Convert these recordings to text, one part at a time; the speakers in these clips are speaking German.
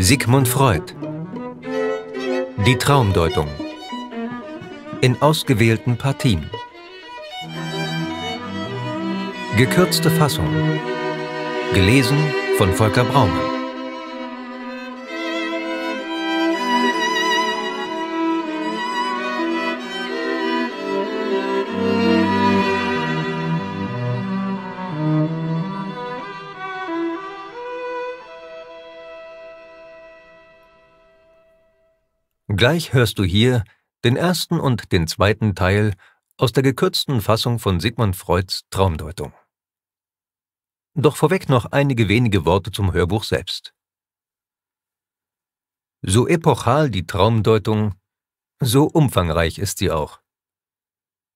Sigmund Freud Die Traumdeutung In ausgewählten Partien Gekürzte Fassung Gelesen von Volker Braumann Gleich hörst du hier den ersten und den zweiten Teil aus der gekürzten Fassung von Sigmund Freuds Traumdeutung. Doch vorweg noch einige wenige Worte zum Hörbuch selbst. So epochal die Traumdeutung, so umfangreich ist sie auch.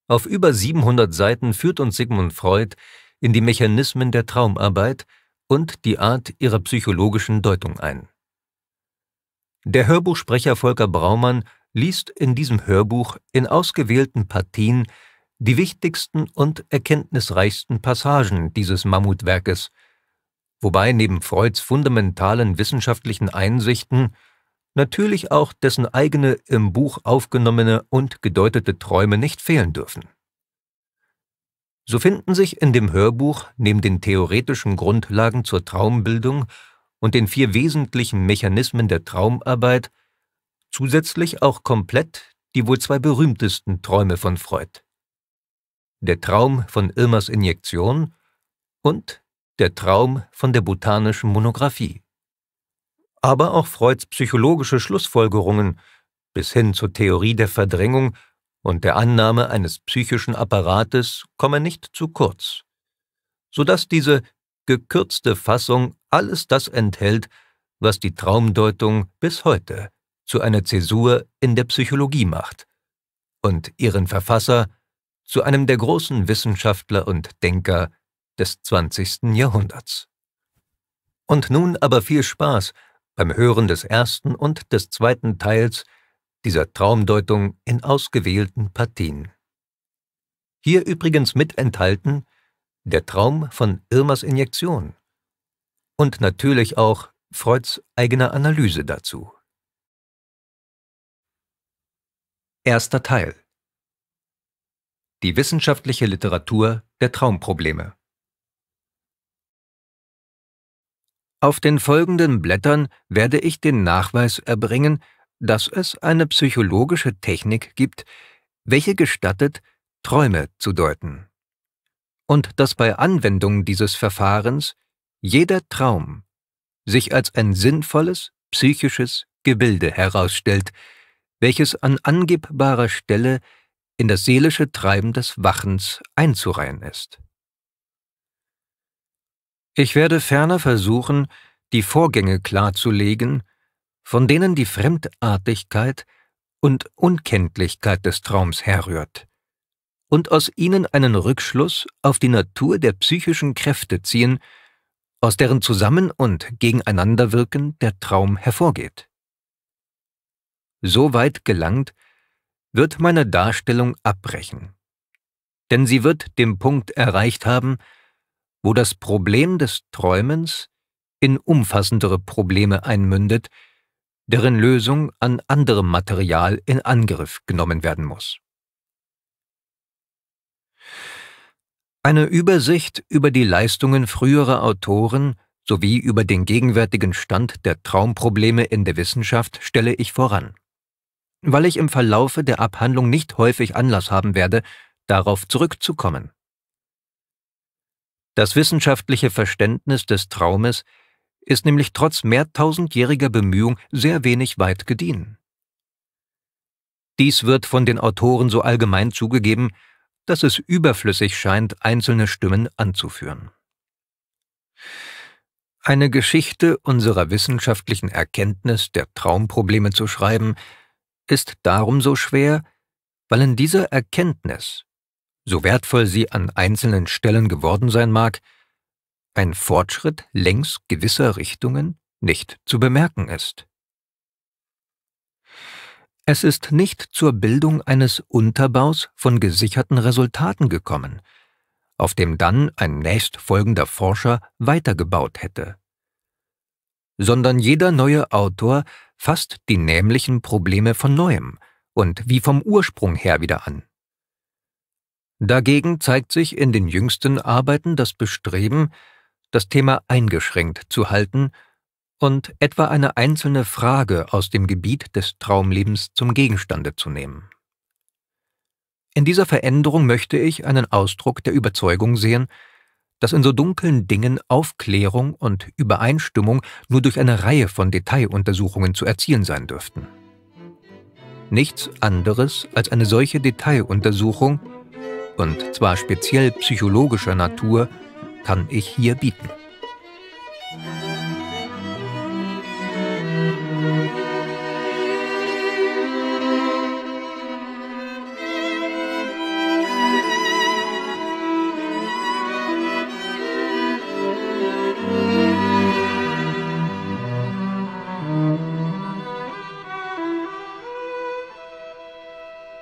Auf über 700 Seiten führt uns Sigmund Freud in die Mechanismen der Traumarbeit und die Art ihrer psychologischen Deutung ein. Der Hörbuchsprecher Volker Braumann liest in diesem Hörbuch in ausgewählten Partien die wichtigsten und erkenntnisreichsten Passagen dieses Mammutwerkes, wobei neben Freuds fundamentalen wissenschaftlichen Einsichten natürlich auch dessen eigene im Buch aufgenommene und gedeutete Träume nicht fehlen dürfen. So finden sich in dem Hörbuch neben den theoretischen Grundlagen zur Traumbildung und den vier wesentlichen Mechanismen der Traumarbeit zusätzlich auch komplett die wohl zwei berühmtesten Träume von Freud. Der Traum von Irmers Injektion und der Traum von der botanischen Monographie. Aber auch Freuds psychologische Schlussfolgerungen bis hin zur Theorie der Verdrängung und der Annahme eines psychischen Apparates kommen nicht zu kurz, sodass diese gekürzte Fassung alles das enthält, was die Traumdeutung bis heute zu einer Zäsur in der Psychologie macht und ihren Verfasser zu einem der großen Wissenschaftler und Denker des 20. Jahrhunderts. Und nun aber viel Spaß beim Hören des ersten und des zweiten Teils dieser Traumdeutung in ausgewählten Partien. Hier übrigens mit enthalten der Traum von Irmers Injektion und natürlich auch Freuds eigene Analyse dazu. Erster Teil Die wissenschaftliche Literatur der Traumprobleme Auf den folgenden Blättern werde ich den Nachweis erbringen, dass es eine psychologische Technik gibt, welche gestattet, Träume zu deuten und dass bei Anwendung dieses Verfahrens jeder Traum sich als ein sinnvolles psychisches Gebilde herausstellt, welches an angebbarer Stelle in das seelische Treiben des Wachens einzureihen ist. Ich werde ferner versuchen, die Vorgänge klarzulegen, von denen die Fremdartigkeit und Unkenntlichkeit des Traums herrührt und aus ihnen einen Rückschluss auf die Natur der psychischen Kräfte ziehen, aus deren Zusammen- und Gegeneinanderwirken der Traum hervorgeht. So weit gelangt, wird meine Darstellung abbrechen, denn sie wird den Punkt erreicht haben, wo das Problem des Träumens in umfassendere Probleme einmündet, deren Lösung an anderem Material in Angriff genommen werden muss. Eine Übersicht über die Leistungen früherer Autoren sowie über den gegenwärtigen Stand der Traumprobleme in der Wissenschaft stelle ich voran. Weil ich im Verlaufe der Abhandlung nicht häufig Anlass haben werde, darauf zurückzukommen. Das wissenschaftliche Verständnis des Traumes ist nämlich trotz mehrtausendjähriger Bemühung sehr wenig weit gediehen. Dies wird von den Autoren so allgemein zugegeben, dass es überflüssig scheint, einzelne Stimmen anzuführen. Eine Geschichte unserer wissenschaftlichen Erkenntnis der Traumprobleme zu schreiben, ist darum so schwer, weil in dieser Erkenntnis, so wertvoll sie an einzelnen Stellen geworden sein mag, ein Fortschritt längs gewisser Richtungen nicht zu bemerken ist. Es ist nicht zur Bildung eines Unterbaus von gesicherten Resultaten gekommen, auf dem dann ein nächstfolgender Forscher weitergebaut hätte. Sondern jeder neue Autor fasst die nämlichen Probleme von neuem und wie vom Ursprung her wieder an. Dagegen zeigt sich in den jüngsten Arbeiten das Bestreben, das Thema eingeschränkt zu halten und etwa eine einzelne Frage aus dem Gebiet des Traumlebens zum Gegenstande zu nehmen. In dieser Veränderung möchte ich einen Ausdruck der Überzeugung sehen, dass in so dunklen Dingen Aufklärung und Übereinstimmung nur durch eine Reihe von Detailuntersuchungen zu erzielen sein dürften. Nichts anderes als eine solche Detailuntersuchung, und zwar speziell psychologischer Natur, kann ich hier bieten.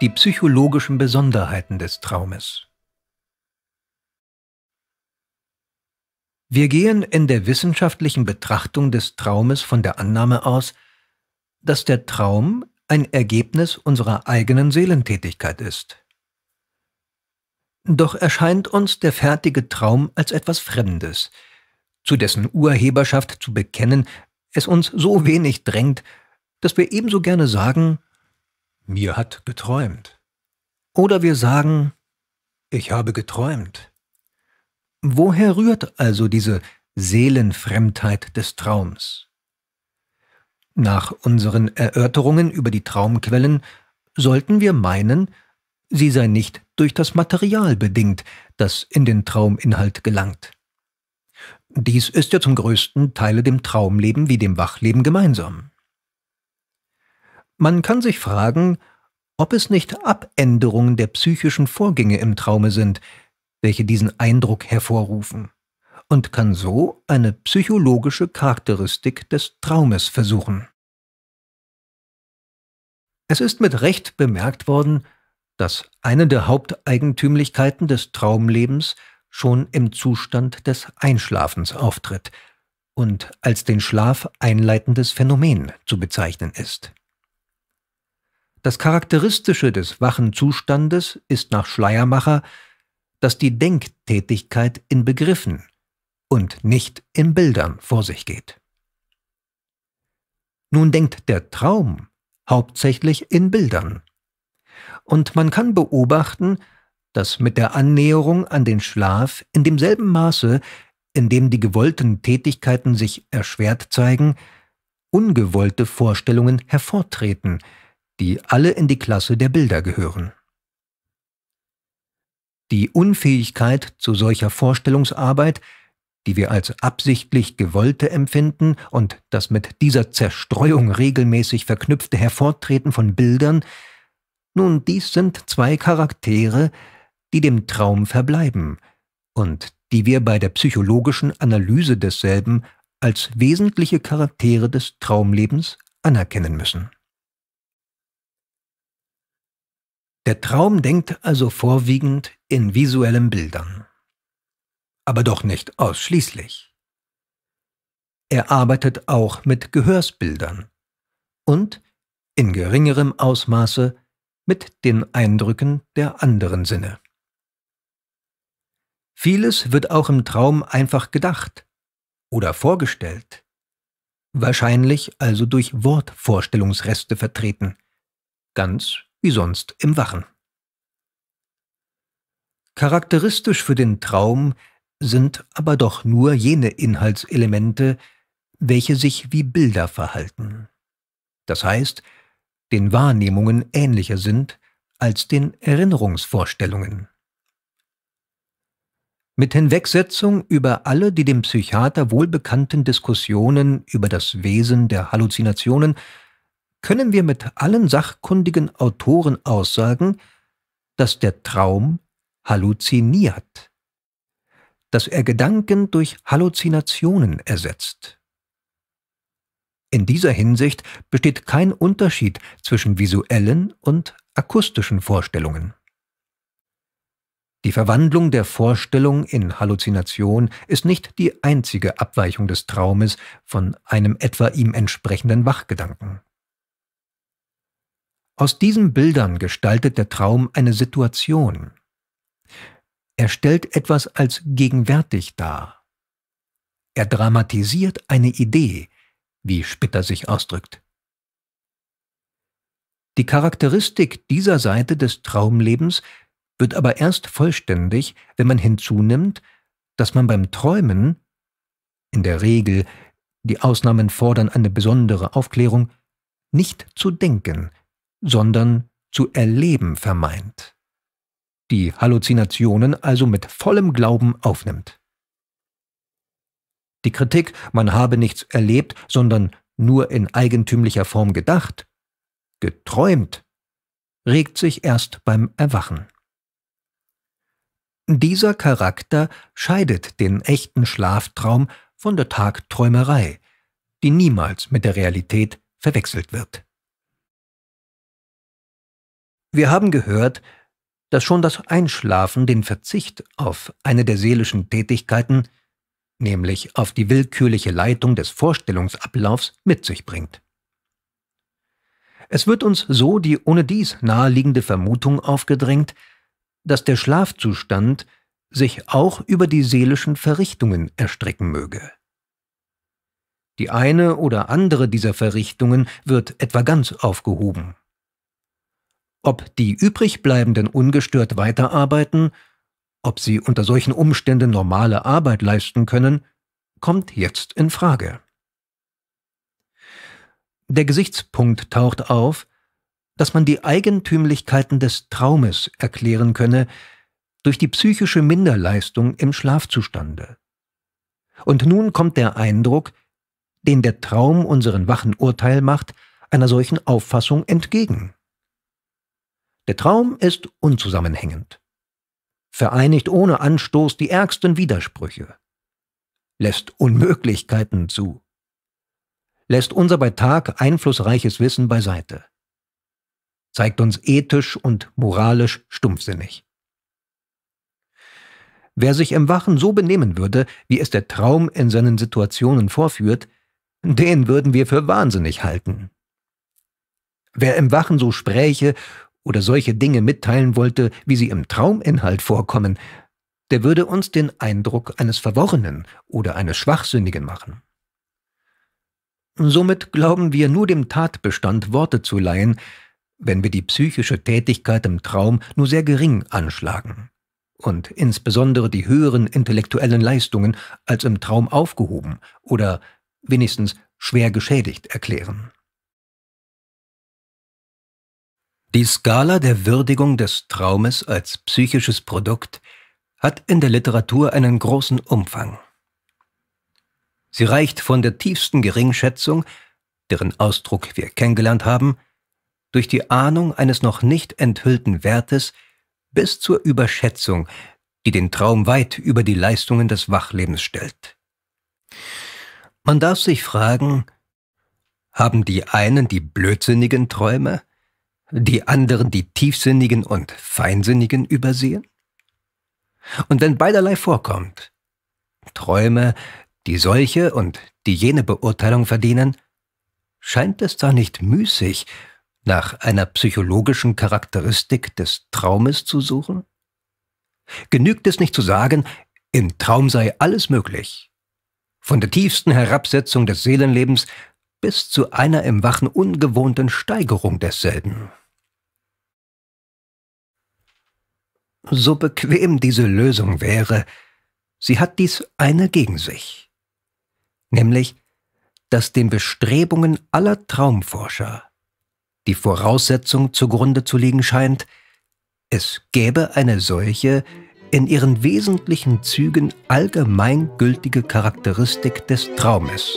die psychologischen Besonderheiten des Traumes. Wir gehen in der wissenschaftlichen Betrachtung des Traumes von der Annahme aus, dass der Traum ein Ergebnis unserer eigenen Seelentätigkeit ist. Doch erscheint uns der fertige Traum als etwas Fremdes, zu dessen Urheberschaft zu bekennen es uns so wenig drängt, dass wir ebenso gerne sagen, mir hat geträumt. Oder wir sagen, ich habe geträumt. Woher rührt also diese Seelenfremdheit des Traums? Nach unseren Erörterungen über die Traumquellen sollten wir meinen, sie sei nicht durch das Material bedingt, das in den Trauminhalt gelangt. Dies ist ja zum größten Teile dem Traumleben wie dem Wachleben gemeinsam. Man kann sich fragen, ob es nicht Abänderungen der psychischen Vorgänge im Traume sind, welche diesen Eindruck hervorrufen, und kann so eine psychologische Charakteristik des Traumes versuchen. Es ist mit Recht bemerkt worden, dass eine der Haupteigentümlichkeiten des Traumlebens schon im Zustand des Einschlafens auftritt und als den Schlaf einleitendes Phänomen zu bezeichnen ist. Das Charakteristische des wachen Zustandes ist nach Schleiermacher, dass die Denktätigkeit in Begriffen und nicht in Bildern vor sich geht. Nun denkt der Traum hauptsächlich in Bildern. Und man kann beobachten, dass mit der Annäherung an den Schlaf in demselben Maße, in dem die gewollten Tätigkeiten sich erschwert zeigen, ungewollte Vorstellungen hervortreten, die alle in die Klasse der Bilder gehören. Die Unfähigkeit zu solcher Vorstellungsarbeit, die wir als absichtlich gewollte empfinden und das mit dieser Zerstreuung regelmäßig verknüpfte Hervortreten von Bildern, nun dies sind zwei Charaktere, die dem Traum verbleiben und die wir bei der psychologischen Analyse desselben als wesentliche Charaktere des Traumlebens anerkennen müssen. Der Traum denkt also vorwiegend in visuellen Bildern. Aber doch nicht ausschließlich. Er arbeitet auch mit Gehörsbildern und in geringerem Ausmaße mit den Eindrücken der anderen Sinne. Vieles wird auch im Traum einfach gedacht oder vorgestellt, wahrscheinlich also durch Wortvorstellungsreste vertreten, ganz wie sonst im Wachen. Charakteristisch für den Traum sind aber doch nur jene Inhaltselemente, welche sich wie Bilder verhalten. Das heißt, den Wahrnehmungen ähnlicher sind als den Erinnerungsvorstellungen. Mit Hinwegsetzung über alle die dem Psychiater wohlbekannten Diskussionen über das Wesen der Halluzinationen können wir mit allen sachkundigen Autoren aussagen, dass der Traum halluziniert, dass er Gedanken durch Halluzinationen ersetzt. In dieser Hinsicht besteht kein Unterschied zwischen visuellen und akustischen Vorstellungen. Die Verwandlung der Vorstellung in Halluzination ist nicht die einzige Abweichung des Traumes von einem etwa ihm entsprechenden Wachgedanken. Aus diesen Bildern gestaltet der Traum eine Situation. Er stellt etwas als gegenwärtig dar. Er dramatisiert eine Idee, wie Spitter sich ausdrückt. Die Charakteristik dieser Seite des Traumlebens wird aber erst vollständig, wenn man hinzunimmt, dass man beim Träumen, in der Regel, die Ausnahmen fordern eine besondere Aufklärung, nicht zu denken, sondern zu erleben vermeint. Die Halluzinationen also mit vollem Glauben aufnimmt. Die Kritik, man habe nichts erlebt, sondern nur in eigentümlicher Form gedacht, geträumt, regt sich erst beim Erwachen. Dieser Charakter scheidet den echten Schlaftraum von der Tagträumerei, die niemals mit der Realität verwechselt wird. Wir haben gehört, dass schon das Einschlafen den Verzicht auf eine der seelischen Tätigkeiten, nämlich auf die willkürliche Leitung des Vorstellungsablaufs, mit sich bringt. Es wird uns so die ohne dies naheliegende Vermutung aufgedrängt, dass der Schlafzustand sich auch über die seelischen Verrichtungen erstrecken möge. Die eine oder andere dieser Verrichtungen wird etwa ganz aufgehoben ob die übrigbleibenden ungestört weiterarbeiten, ob sie unter solchen Umständen normale Arbeit leisten können, kommt jetzt in Frage. Der Gesichtspunkt taucht auf, dass man die Eigentümlichkeiten des Traumes erklären könne durch die psychische Minderleistung im Schlafzustande. Und nun kommt der Eindruck, den der Traum unseren wachen Urteil macht, einer solchen Auffassung entgegen. Der Traum ist unzusammenhängend, vereinigt ohne Anstoß die ärgsten Widersprüche, lässt Unmöglichkeiten zu, lässt unser bei Tag einflussreiches Wissen beiseite, zeigt uns ethisch und moralisch stumpfsinnig. Wer sich im Wachen so benehmen würde, wie es der Traum in seinen Situationen vorführt, den würden wir für wahnsinnig halten. Wer im Wachen so spräche oder solche Dinge mitteilen wollte, wie sie im Trauminhalt vorkommen, der würde uns den Eindruck eines Verworrenen oder eines Schwachsinnigen machen. Somit glauben wir nur dem Tatbestand Worte zu leihen, wenn wir die psychische Tätigkeit im Traum nur sehr gering anschlagen und insbesondere die höheren intellektuellen Leistungen als im Traum aufgehoben oder wenigstens schwer geschädigt erklären. Die Skala der Würdigung des Traumes als psychisches Produkt hat in der Literatur einen großen Umfang. Sie reicht von der tiefsten Geringschätzung, deren Ausdruck wir kennengelernt haben, durch die Ahnung eines noch nicht enthüllten Wertes bis zur Überschätzung, die den Traum weit über die Leistungen des Wachlebens stellt. Man darf sich fragen, haben die einen die blödsinnigen Träume die anderen die tiefsinnigen und feinsinnigen übersehen? Und wenn beiderlei vorkommt, Träume, die solche und die jene Beurteilung verdienen, scheint es da nicht müßig, nach einer psychologischen Charakteristik des Traumes zu suchen? Genügt es nicht zu sagen, im Traum sei alles möglich, von der tiefsten Herabsetzung des Seelenlebens bis zu einer im Wachen ungewohnten Steigerung desselben? So bequem diese Lösung wäre, sie hat dies eine gegen sich, nämlich, dass den Bestrebungen aller Traumforscher die Voraussetzung zugrunde zu liegen scheint, es gäbe eine solche in ihren wesentlichen Zügen allgemeingültige Charakteristik des Traumes,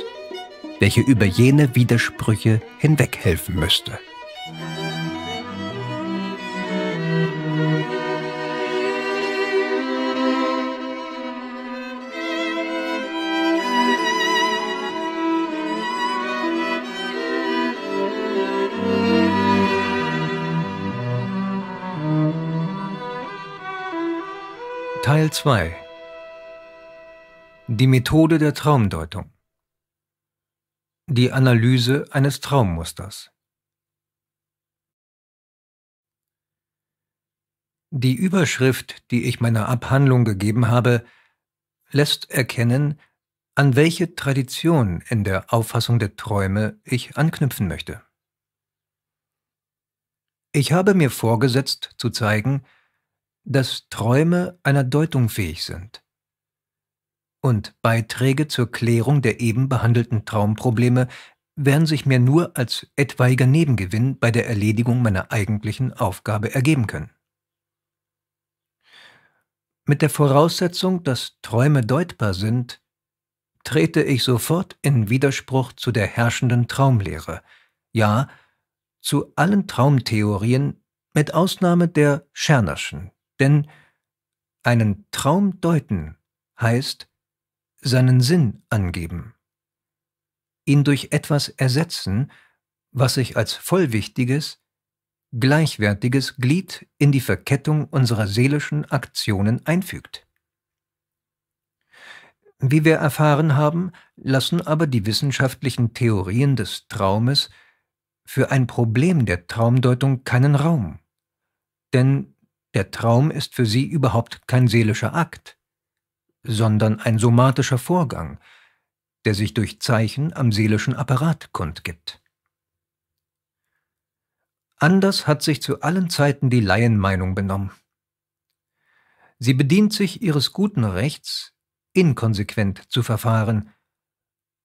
welche über jene Widersprüche hinweghelfen müsste. Teil 2 Die Methode der Traumdeutung Die Analyse eines Traummusters Die Überschrift, die ich meiner Abhandlung gegeben habe, lässt erkennen, an welche Tradition in der Auffassung der Träume ich anknüpfen möchte. Ich habe mir vorgesetzt zu zeigen, dass Träume einer Deutung fähig sind und Beiträge zur Klärung der eben behandelten Traumprobleme werden sich mir nur als etwaiger Nebengewinn bei der Erledigung meiner eigentlichen Aufgabe ergeben können. Mit der Voraussetzung, dass Träume deutbar sind, trete ich sofort in Widerspruch zu der herrschenden Traumlehre, ja, zu allen Traumtheorien mit Ausnahme der Schernerschen, denn einen Traum deuten heißt seinen Sinn angeben, ihn durch etwas ersetzen, was sich als vollwichtiges, gleichwertiges Glied in die Verkettung unserer seelischen Aktionen einfügt. Wie wir erfahren haben, lassen aber die wissenschaftlichen Theorien des Traumes für ein Problem der Traumdeutung keinen Raum. Denn der Traum ist für sie überhaupt kein seelischer Akt, sondern ein somatischer Vorgang, der sich durch Zeichen am seelischen Apparat kundgibt. Anders hat sich zu allen Zeiten die Laienmeinung benommen. Sie bedient sich ihres guten Rechts, inkonsequent zu verfahren,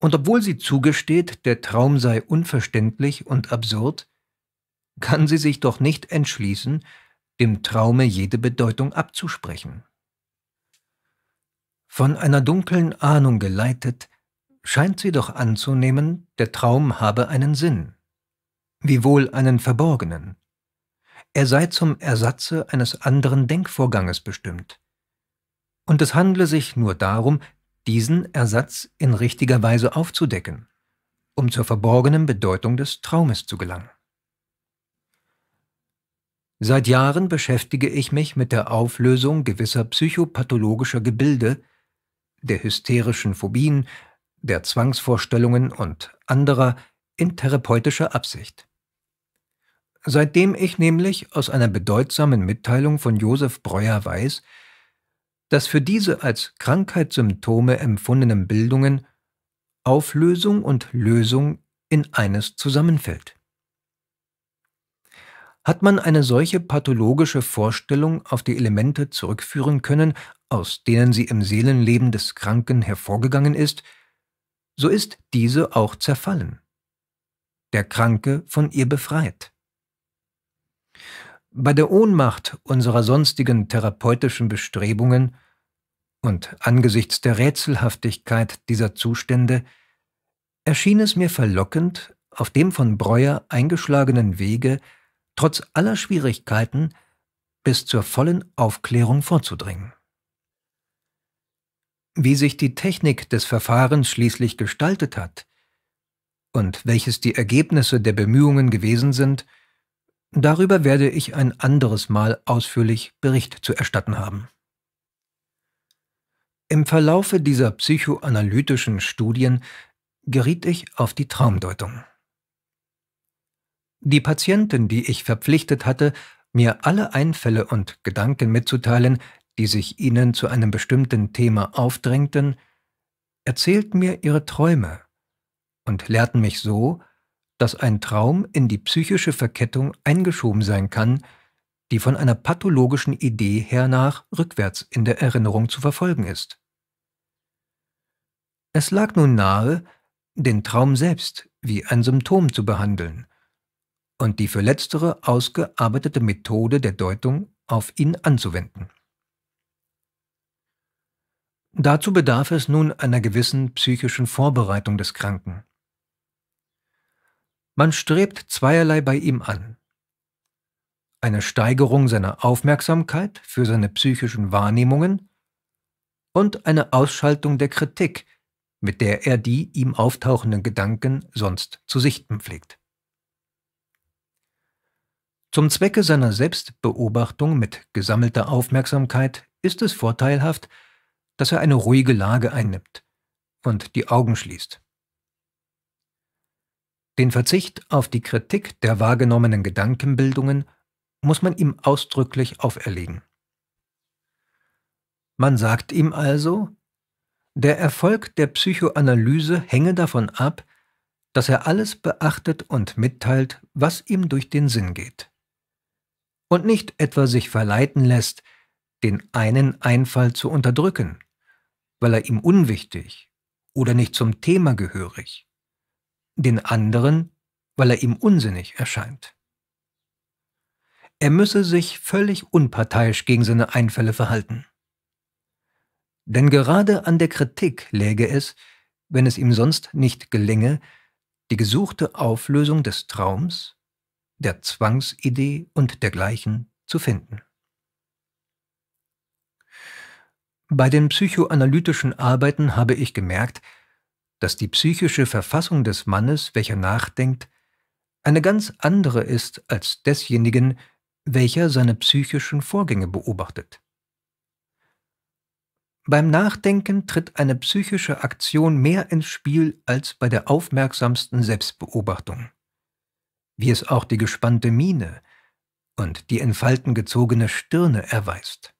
und obwohl sie zugesteht, der Traum sei unverständlich und absurd, kann sie sich doch nicht entschließen, dem Traume jede Bedeutung abzusprechen. Von einer dunklen Ahnung geleitet, scheint sie doch anzunehmen, der Traum habe einen Sinn, wiewohl einen verborgenen. Er sei zum Ersatze eines anderen Denkvorganges bestimmt. Und es handle sich nur darum, diesen Ersatz in richtiger Weise aufzudecken, um zur verborgenen Bedeutung des Traumes zu gelangen. Seit Jahren beschäftige ich mich mit der Auflösung gewisser psychopathologischer Gebilde, der hysterischen Phobien, der Zwangsvorstellungen und anderer in therapeutischer Absicht. Seitdem ich nämlich aus einer bedeutsamen Mitteilung von Josef Breuer weiß, dass für diese als Krankheitssymptome empfundenen Bildungen Auflösung und Lösung in eines zusammenfällt hat man eine solche pathologische Vorstellung auf die Elemente zurückführen können, aus denen sie im Seelenleben des Kranken hervorgegangen ist, so ist diese auch zerfallen, der Kranke von ihr befreit. Bei der Ohnmacht unserer sonstigen therapeutischen Bestrebungen und angesichts der Rätselhaftigkeit dieser Zustände erschien es mir verlockend, auf dem von Breuer eingeschlagenen Wege trotz aller Schwierigkeiten bis zur vollen Aufklärung vorzudringen. Wie sich die Technik des Verfahrens schließlich gestaltet hat und welches die Ergebnisse der Bemühungen gewesen sind, darüber werde ich ein anderes Mal ausführlich Bericht zu erstatten haben. Im Verlaufe dieser psychoanalytischen Studien geriet ich auf die Traumdeutung. Die Patienten, die ich verpflichtet hatte, mir alle Einfälle und Gedanken mitzuteilen, die sich ihnen zu einem bestimmten Thema aufdrängten, erzählten mir ihre Träume und lehrten mich so, dass ein Traum in die psychische Verkettung eingeschoben sein kann, die von einer pathologischen Idee hernach rückwärts in der Erinnerung zu verfolgen ist. Es lag nun nahe, den Traum selbst wie ein Symptom zu behandeln, und die für letztere ausgearbeitete Methode der Deutung auf ihn anzuwenden. Dazu bedarf es nun einer gewissen psychischen Vorbereitung des Kranken. Man strebt zweierlei bei ihm an. Eine Steigerung seiner Aufmerksamkeit für seine psychischen Wahrnehmungen und eine Ausschaltung der Kritik, mit der er die ihm auftauchenden Gedanken sonst zu sichten pflegt. Zum Zwecke seiner Selbstbeobachtung mit gesammelter Aufmerksamkeit ist es vorteilhaft, dass er eine ruhige Lage einnimmt und die Augen schließt. Den Verzicht auf die Kritik der wahrgenommenen Gedankenbildungen muss man ihm ausdrücklich auferlegen. Man sagt ihm also, der Erfolg der Psychoanalyse hänge davon ab, dass er alles beachtet und mitteilt, was ihm durch den Sinn geht und nicht etwa sich verleiten lässt, den einen Einfall zu unterdrücken, weil er ihm unwichtig oder nicht zum Thema gehörig, den anderen, weil er ihm unsinnig erscheint. Er müsse sich völlig unparteiisch gegen seine Einfälle verhalten. Denn gerade an der Kritik läge es, wenn es ihm sonst nicht gelinge, die gesuchte Auflösung des Traums der Zwangsidee und dergleichen zu finden. Bei den psychoanalytischen Arbeiten habe ich gemerkt, dass die psychische Verfassung des Mannes, welcher nachdenkt, eine ganz andere ist als desjenigen, welcher seine psychischen Vorgänge beobachtet. Beim Nachdenken tritt eine psychische Aktion mehr ins Spiel als bei der aufmerksamsten Selbstbeobachtung wie es auch die gespannte Miene und die in Falten gezogene Stirne erweist.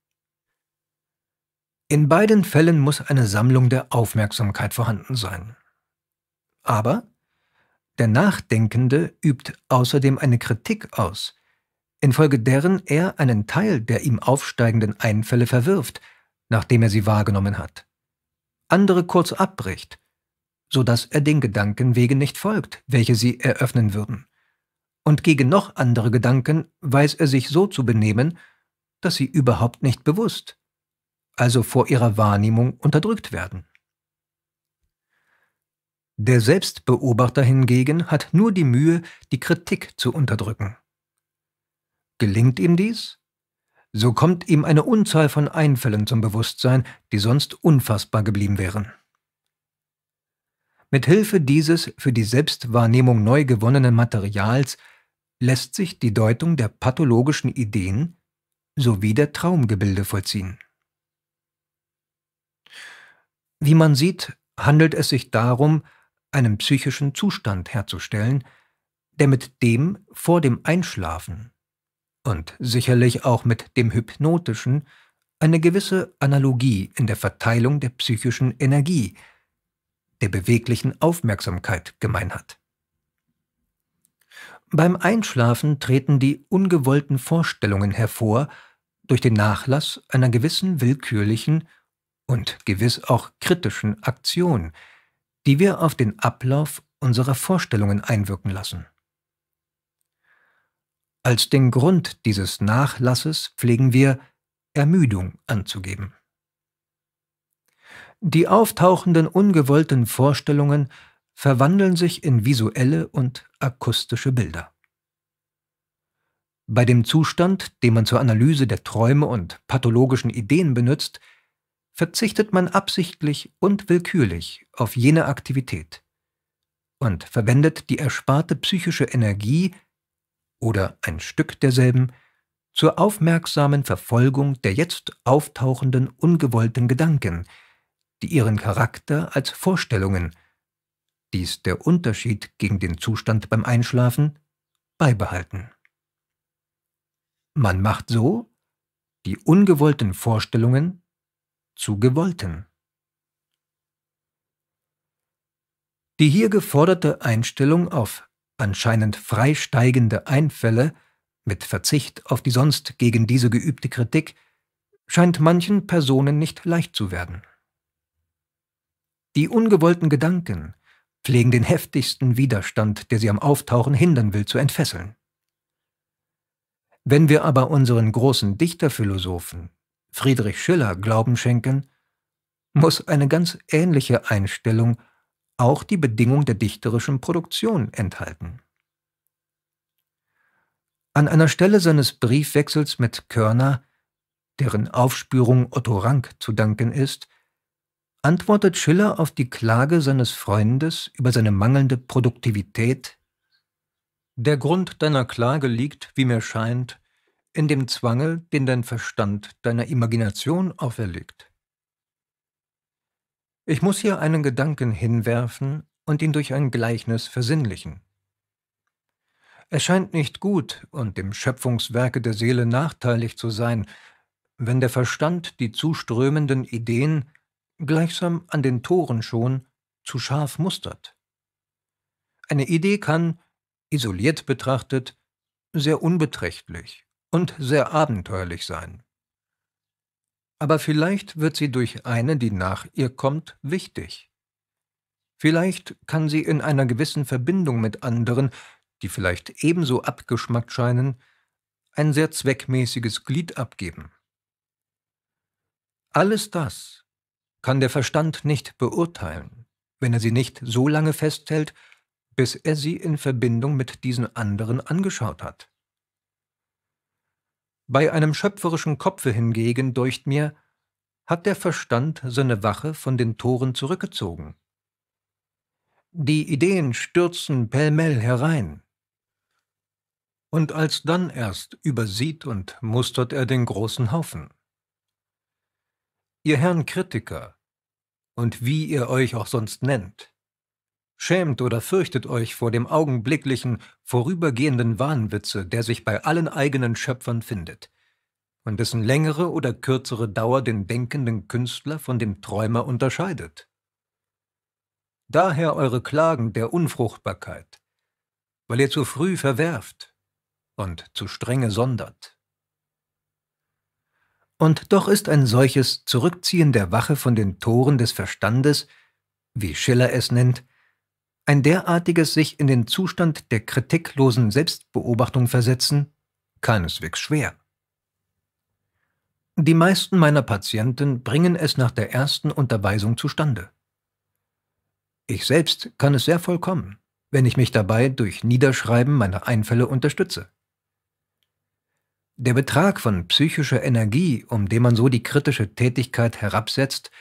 In beiden Fällen muss eine Sammlung der Aufmerksamkeit vorhanden sein. Aber der Nachdenkende übt außerdem eine Kritik aus, infolge deren er einen Teil der ihm aufsteigenden Einfälle verwirft, nachdem er sie wahrgenommen hat, andere kurz abbricht, so dass er den Gedanken wegen nicht folgt, welche sie eröffnen würden und gegen noch andere Gedanken weiß er sich so zu benehmen, dass sie überhaupt nicht bewusst, also vor ihrer Wahrnehmung unterdrückt werden. Der Selbstbeobachter hingegen hat nur die Mühe, die Kritik zu unterdrücken. Gelingt ihm dies? So kommt ihm eine Unzahl von Einfällen zum Bewusstsein, die sonst unfassbar geblieben wären. Mithilfe dieses für die Selbstwahrnehmung neu gewonnenen Materials lässt sich die Deutung der pathologischen Ideen sowie der Traumgebilde vollziehen. Wie man sieht, handelt es sich darum, einen psychischen Zustand herzustellen, der mit dem vor dem Einschlafen und sicherlich auch mit dem hypnotischen eine gewisse Analogie in der Verteilung der psychischen Energie der beweglichen Aufmerksamkeit gemein hat. Beim Einschlafen treten die ungewollten Vorstellungen hervor durch den Nachlass einer gewissen willkürlichen und gewiss auch kritischen Aktion, die wir auf den Ablauf unserer Vorstellungen einwirken lassen. Als den Grund dieses Nachlasses pflegen wir Ermüdung anzugeben. Die auftauchenden ungewollten Vorstellungen verwandeln sich in visuelle und akustische Bilder. Bei dem Zustand, den man zur Analyse der Träume und pathologischen Ideen benutzt, verzichtet man absichtlich und willkürlich auf jene Aktivität und verwendet die ersparte psychische Energie oder ein Stück derselben zur aufmerksamen Verfolgung der jetzt auftauchenden ungewollten Gedanken, die ihren Charakter als Vorstellungen, dies der Unterschied gegen den Zustand beim Einschlafen, beibehalten. Man macht so die ungewollten Vorstellungen zu gewollten. Die hier geforderte Einstellung auf anscheinend freisteigende Einfälle mit Verzicht auf die sonst gegen diese geübte Kritik scheint manchen Personen nicht leicht zu werden. Die ungewollten Gedanken pflegen den heftigsten Widerstand, der sie am Auftauchen hindern will, zu entfesseln. Wenn wir aber unseren großen Dichterphilosophen Friedrich Schiller Glauben schenken, muss eine ganz ähnliche Einstellung auch die Bedingung der dichterischen Produktion enthalten. An einer Stelle seines Briefwechsels mit Körner, deren Aufspürung Otto Rank zu danken ist, antwortet Schiller auf die Klage seines Freundes über seine mangelnde Produktivität Der Grund deiner Klage liegt, wie mir scheint, in dem Zwange, den dein Verstand deiner Imagination auferlegt. Ich muss hier einen Gedanken hinwerfen und ihn durch ein Gleichnis versinnlichen. Es scheint nicht gut und dem Schöpfungswerke der Seele nachteilig zu sein, wenn der Verstand die zuströmenden Ideen gleichsam an den Toren schon, zu scharf mustert. Eine Idee kann, isoliert betrachtet, sehr unbeträchtlich und sehr abenteuerlich sein. Aber vielleicht wird sie durch eine, die nach ihr kommt, wichtig. Vielleicht kann sie in einer gewissen Verbindung mit anderen, die vielleicht ebenso abgeschmackt scheinen, ein sehr zweckmäßiges Glied abgeben. Alles das kann der Verstand nicht beurteilen, wenn er sie nicht so lange festhält, bis er sie in Verbindung mit diesen anderen angeschaut hat. Bei einem schöpferischen Kopfe hingegen, deucht mir, hat der Verstand seine Wache von den Toren zurückgezogen. Die Ideen stürzen pellmell herein. Und alsdann erst übersieht und mustert er den großen Haufen ihr Herrn Kritiker und wie ihr euch auch sonst nennt. Schämt oder fürchtet euch vor dem augenblicklichen, vorübergehenden Wahnwitze, der sich bei allen eigenen Schöpfern findet, und dessen längere oder kürzere Dauer den denkenden Künstler von dem Träumer unterscheidet. Daher eure Klagen der Unfruchtbarkeit, weil ihr zu früh verwerft und zu strenge sondert. Und doch ist ein solches Zurückziehen der Wache von den Toren des Verstandes, wie Schiller es nennt, ein derartiges sich in den Zustand der kritiklosen Selbstbeobachtung versetzen, keineswegs schwer. Die meisten meiner Patienten bringen es nach der ersten Unterweisung zustande. Ich selbst kann es sehr vollkommen, wenn ich mich dabei durch Niederschreiben meiner Einfälle unterstütze. Der Betrag von psychischer Energie, um den man so die kritische Tätigkeit herabsetzt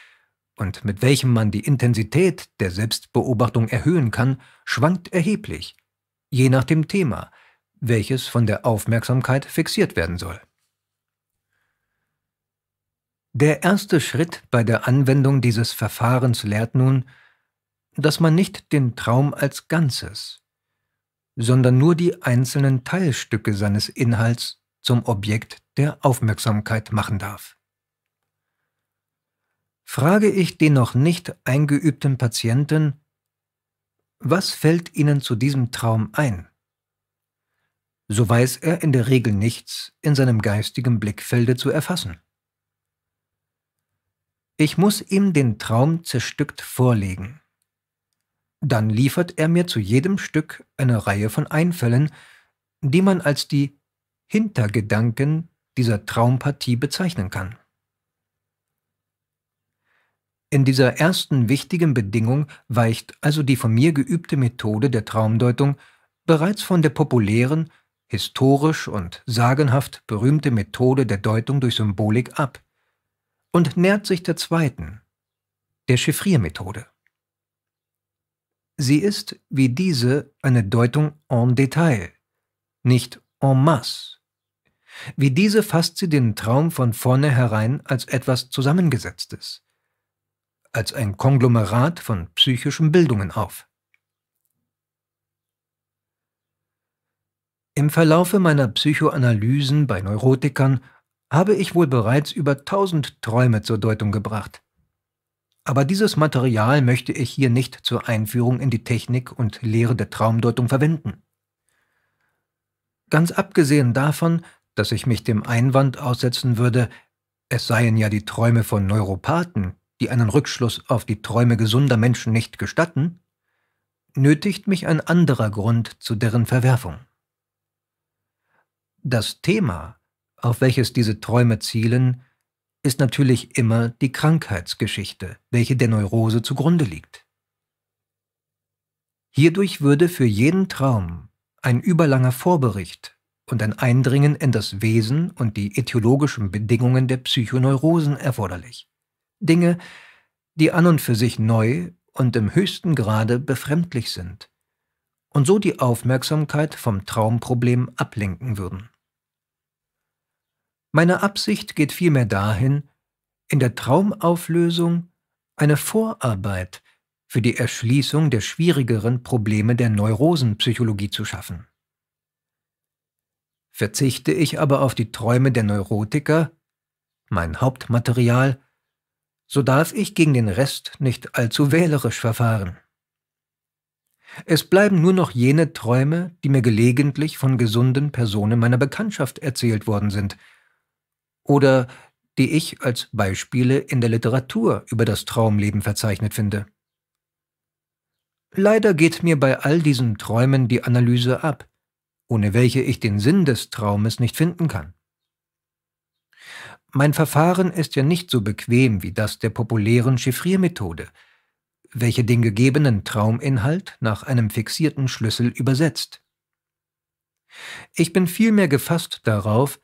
und mit welchem man die Intensität der Selbstbeobachtung erhöhen kann, schwankt erheblich, je nach dem Thema, welches von der Aufmerksamkeit fixiert werden soll. Der erste Schritt bei der Anwendung dieses Verfahrens lehrt nun, dass man nicht den Traum als Ganzes, sondern nur die einzelnen Teilstücke seines Inhalts zum Objekt der Aufmerksamkeit machen darf. Frage ich den noch nicht eingeübten Patienten, was fällt Ihnen zu diesem Traum ein? So weiß er in der Regel nichts in seinem geistigen Blickfelde zu erfassen. Ich muss ihm den Traum zerstückt vorlegen. Dann liefert er mir zu jedem Stück eine Reihe von Einfällen, die man als die Hintergedanken dieser Traumpartie bezeichnen kann. In dieser ersten wichtigen Bedingung weicht also die von mir geübte Methode der Traumdeutung bereits von der populären, historisch und sagenhaft berühmte Methode der Deutung durch Symbolik ab und nähert sich der zweiten, der Chiffriermethode. Sie ist, wie diese, eine Deutung en Detail, nicht en masse, wie diese fasst sie den Traum von vornherein als etwas Zusammengesetztes, als ein Konglomerat von psychischen Bildungen auf. Im Verlaufe meiner Psychoanalysen bei Neurotikern habe ich wohl bereits über tausend Träume zur Deutung gebracht. Aber dieses Material möchte ich hier nicht zur Einführung in die Technik und Lehre der Traumdeutung verwenden. Ganz abgesehen davon, dass ich mich dem Einwand aussetzen würde, es seien ja die Träume von Neuropathen, die einen Rückschluss auf die Träume gesunder Menschen nicht gestatten, nötigt mich ein anderer Grund zu deren Verwerfung. Das Thema, auf welches diese Träume zielen, ist natürlich immer die Krankheitsgeschichte, welche der Neurose zugrunde liegt. Hierdurch würde für jeden Traum ein überlanger Vorbericht und ein Eindringen in das Wesen und die etiologischen Bedingungen der Psychoneurosen erforderlich. Dinge, die an und für sich neu und im höchsten Grade befremdlich sind und so die Aufmerksamkeit vom Traumproblem ablenken würden. Meine Absicht geht vielmehr dahin, in der Traumauflösung eine Vorarbeit für die Erschließung der schwierigeren Probleme der Neurosenpsychologie zu schaffen. Verzichte ich aber auf die Träume der Neurotiker, mein Hauptmaterial, so darf ich gegen den Rest nicht allzu wählerisch verfahren. Es bleiben nur noch jene Träume, die mir gelegentlich von gesunden Personen meiner Bekanntschaft erzählt worden sind oder die ich als Beispiele in der Literatur über das Traumleben verzeichnet finde. Leider geht mir bei all diesen Träumen die Analyse ab ohne welche ich den Sinn des Traumes nicht finden kann. Mein Verfahren ist ja nicht so bequem wie das der populären Chiffriermethode, welche den gegebenen Trauminhalt nach einem fixierten Schlüssel übersetzt. Ich bin vielmehr gefasst darauf,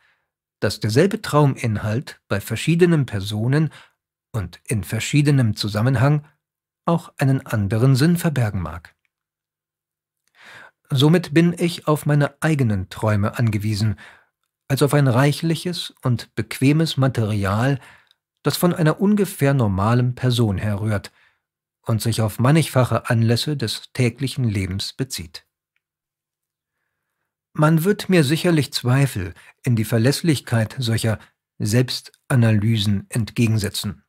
dass derselbe Trauminhalt bei verschiedenen Personen und in verschiedenem Zusammenhang auch einen anderen Sinn verbergen mag. Somit bin ich auf meine eigenen Träume angewiesen, als auf ein reichliches und bequemes Material, das von einer ungefähr normalen Person herrührt und sich auf mannigfache Anlässe des täglichen Lebens bezieht. Man wird mir sicherlich Zweifel in die Verlässlichkeit solcher Selbstanalysen entgegensetzen.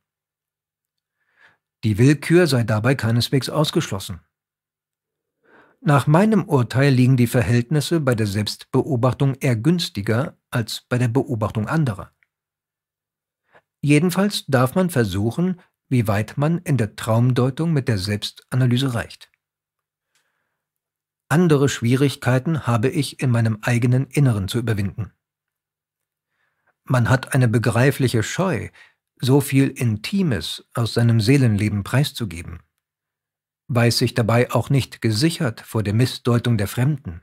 Die Willkür sei dabei keineswegs ausgeschlossen. Nach meinem Urteil liegen die Verhältnisse bei der Selbstbeobachtung eher günstiger als bei der Beobachtung anderer. Jedenfalls darf man versuchen, wie weit man in der Traumdeutung mit der Selbstanalyse reicht. Andere Schwierigkeiten habe ich in meinem eigenen Inneren zu überwinden. Man hat eine begreifliche Scheu, so viel Intimes aus seinem Seelenleben preiszugeben weiß sich dabei auch nicht gesichert vor der Missdeutung der Fremden.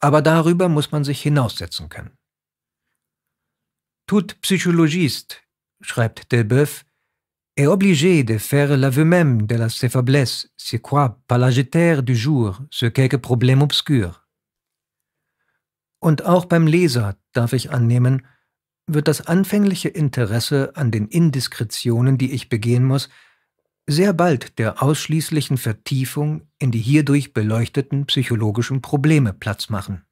Aber darüber muss man sich hinaussetzen können. Tout psychologiste, schreibt Delboeuf, est obligé de faire l'aveu même de la ses faiblesses, si croit par l'agitaire du jour sur quelque problème obscur. Und auch beim Leser, darf ich annehmen, wird das anfängliche Interesse an den Indiskretionen, die ich begehen muss, sehr bald der ausschließlichen Vertiefung in die hierdurch beleuchteten psychologischen Probleme Platz machen.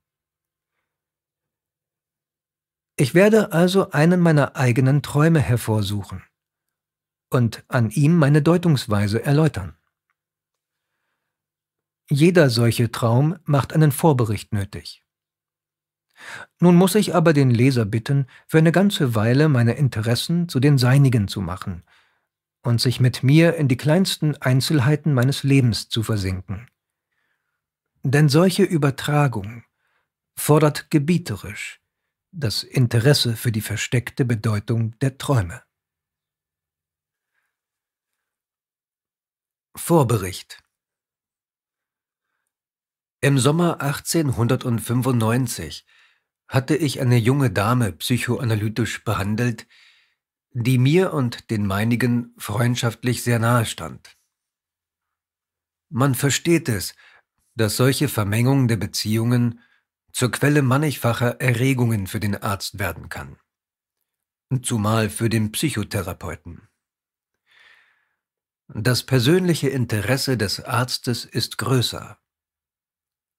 Ich werde also einen meiner eigenen Träume hervorsuchen und an ihm meine Deutungsweise erläutern. Jeder solche Traum macht einen Vorbericht nötig. Nun muss ich aber den Leser bitten, für eine ganze Weile meine Interessen zu den seinigen zu machen und sich mit mir in die kleinsten Einzelheiten meines Lebens zu versinken. Denn solche Übertragung fordert gebieterisch das Interesse für die versteckte Bedeutung der Träume. Vorbericht Im Sommer 1895 hatte ich eine junge Dame psychoanalytisch behandelt, die mir und den meinigen freundschaftlich sehr nahe stand. Man versteht es, dass solche Vermengung der Beziehungen zur Quelle mannigfacher Erregungen für den Arzt werden kann, zumal für den Psychotherapeuten. Das persönliche Interesse des Arztes ist größer,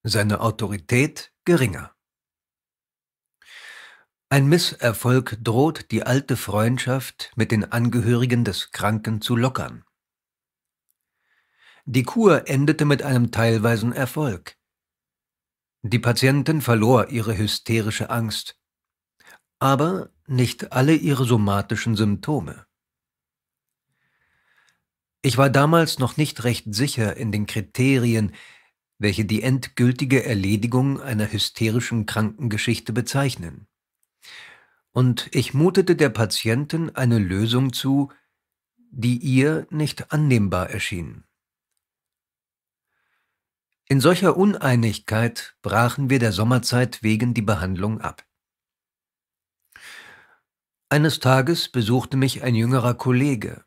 seine Autorität geringer. Ein Misserfolg droht die alte Freundschaft mit den Angehörigen des Kranken zu lockern. Die Kur endete mit einem teilweisen Erfolg. Die Patientin verlor ihre hysterische Angst, aber nicht alle ihre somatischen Symptome. Ich war damals noch nicht recht sicher in den Kriterien, welche die endgültige Erledigung einer hysterischen Krankengeschichte bezeichnen und ich mutete der Patientin eine Lösung zu, die ihr nicht annehmbar erschien. In solcher Uneinigkeit brachen wir der Sommerzeit wegen die Behandlung ab. Eines Tages besuchte mich ein jüngerer Kollege,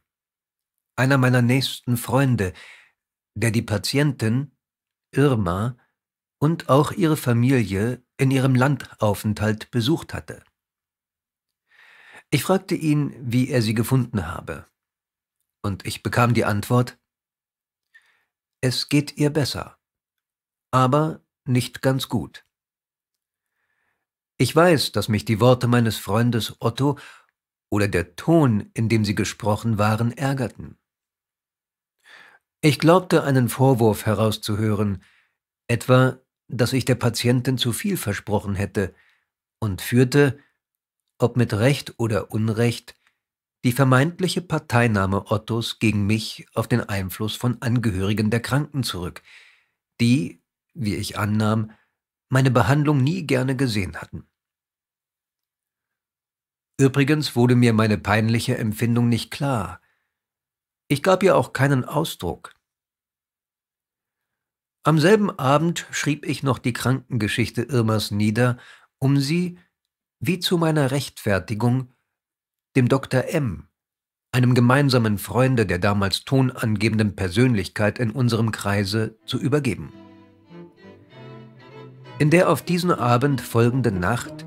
einer meiner nächsten Freunde, der die Patientin, Irma, und auch ihre Familie in ihrem Landaufenthalt besucht hatte. Ich fragte ihn, wie er sie gefunden habe. Und ich bekam die Antwort, es geht ihr besser, aber nicht ganz gut. Ich weiß, dass mich die Worte meines Freundes Otto oder der Ton, in dem sie gesprochen waren, ärgerten. Ich glaubte einen Vorwurf herauszuhören, etwa, dass ich der Patientin zu viel versprochen hätte, und führte, ob mit Recht oder Unrecht, die vermeintliche Parteinahme Ottos gegen mich auf den Einfluss von Angehörigen der Kranken zurück, die, wie ich annahm, meine Behandlung nie gerne gesehen hatten. Übrigens wurde mir meine peinliche Empfindung nicht klar. Ich gab ihr auch keinen Ausdruck. Am selben Abend schrieb ich noch die Krankengeschichte Irmas nieder, um sie, wie zu meiner Rechtfertigung, dem Dr. M., einem gemeinsamen Freunde der damals tonangebenden Persönlichkeit in unserem Kreise, zu übergeben. In der auf diesen Abend folgenden Nacht,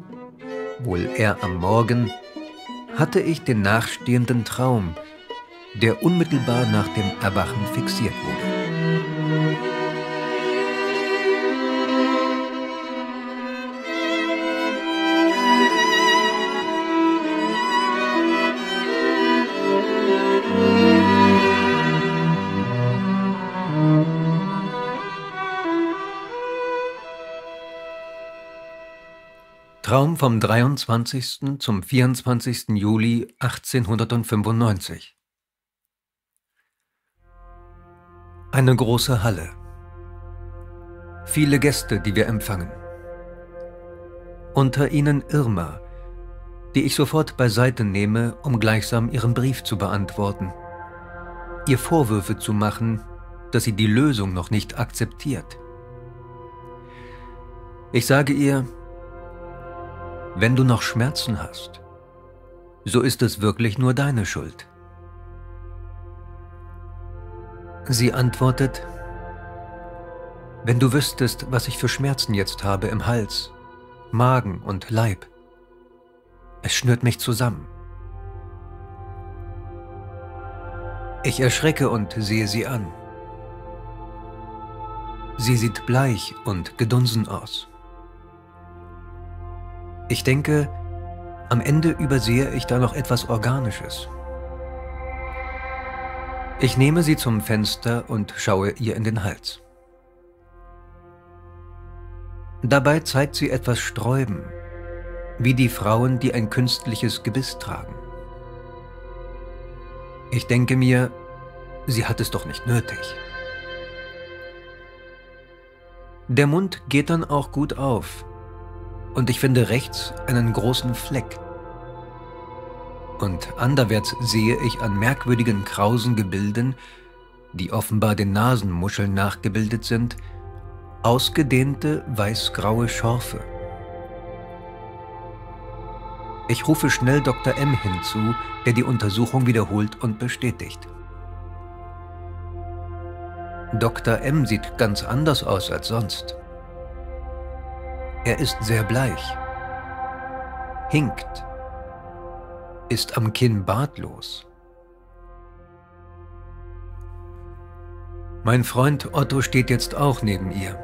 wohl eher am Morgen, hatte ich den nachstehenden Traum, der unmittelbar nach dem Erwachen fixiert wurde. Zeitraum vom 23. zum 24. Juli 1895. Eine große Halle. Viele Gäste, die wir empfangen. Unter ihnen Irma, die ich sofort beiseite nehme, um gleichsam ihren Brief zu beantworten, ihr Vorwürfe zu machen, dass sie die Lösung noch nicht akzeptiert. Ich sage ihr, wenn du noch Schmerzen hast, so ist es wirklich nur deine Schuld. Sie antwortet, wenn du wüsstest, was ich für Schmerzen jetzt habe im Hals, Magen und Leib. Es schnürt mich zusammen. Ich erschrecke und sehe sie an. Sie sieht bleich und gedunsen aus. Ich denke, am Ende übersehe ich da noch etwas Organisches. Ich nehme sie zum Fenster und schaue ihr in den Hals. Dabei zeigt sie etwas Sträuben, wie die Frauen, die ein künstliches Gebiss tragen. Ich denke mir, sie hat es doch nicht nötig. Der Mund geht dann auch gut auf, und ich finde rechts einen großen Fleck. Und anderwärts sehe ich an merkwürdigen krausen Gebilden, die offenbar den Nasenmuscheln nachgebildet sind, ausgedehnte weißgraue Schorfe. Ich rufe schnell Dr. M hinzu, der die Untersuchung wiederholt und bestätigt. Dr. M sieht ganz anders aus als sonst. Er ist sehr bleich, hinkt, ist am Kinn bartlos. Mein Freund Otto steht jetzt auch neben ihr.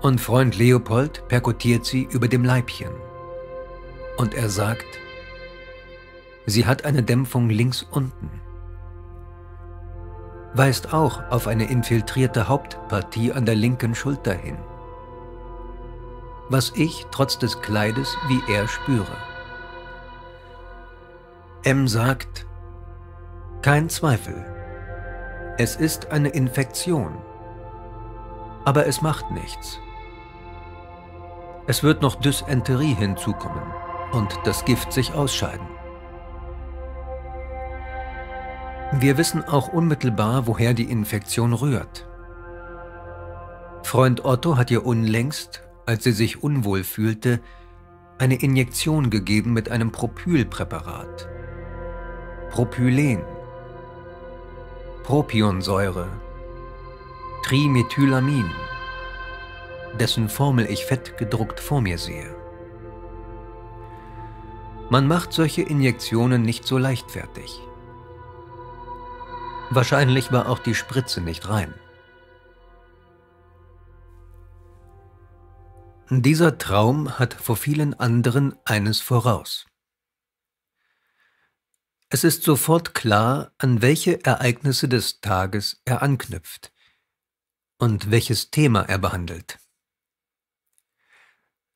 Und Freund Leopold perkutiert sie über dem Leibchen. Und er sagt, sie hat eine Dämpfung links unten. Weist auch auf eine infiltrierte Hauptpartie an der linken Schulter hin was ich trotz des Kleides wie er spüre. M sagt, kein Zweifel, es ist eine Infektion, aber es macht nichts. Es wird noch Dysenterie hinzukommen und das Gift sich ausscheiden. Wir wissen auch unmittelbar, woher die Infektion rührt. Freund Otto hat ihr unlängst als sie sich unwohl fühlte, eine Injektion gegeben mit einem Propylpräparat. Propylen, Propionsäure, Trimethylamin, dessen Formel ich fett gedruckt vor mir sehe. Man macht solche Injektionen nicht so leichtfertig. Wahrscheinlich war auch die Spritze nicht rein. Dieser Traum hat vor vielen anderen eines voraus. Es ist sofort klar, an welche Ereignisse des Tages er anknüpft und welches Thema er behandelt.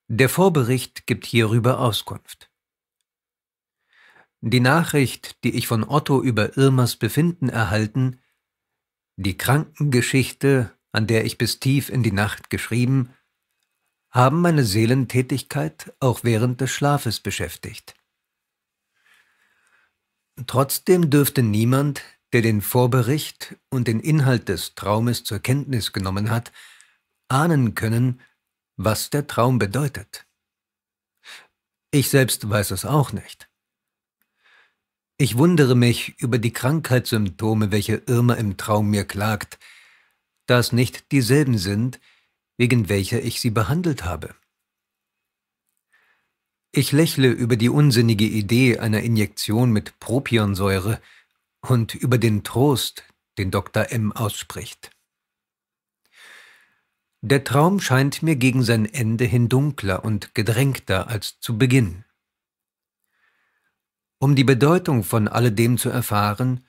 Der Vorbericht gibt hierüber Auskunft. Die Nachricht, die ich von Otto über Irmas Befinden erhalten, die Krankengeschichte, an der ich bis tief in die Nacht geschrieben, haben meine Seelentätigkeit auch während des Schlafes beschäftigt. Trotzdem dürfte niemand, der den Vorbericht und den Inhalt des Traumes zur Kenntnis genommen hat, ahnen können, was der Traum bedeutet. Ich selbst weiß es auch nicht. Ich wundere mich über die Krankheitssymptome, welche Irma im Traum mir klagt, da es nicht dieselben sind, wegen welcher ich sie behandelt habe. Ich lächle über die unsinnige Idee einer Injektion mit Propionsäure und über den Trost, den Dr. M ausspricht. Der Traum scheint mir gegen sein Ende hin dunkler und gedrängter als zu Beginn. Um die Bedeutung von alledem zu erfahren,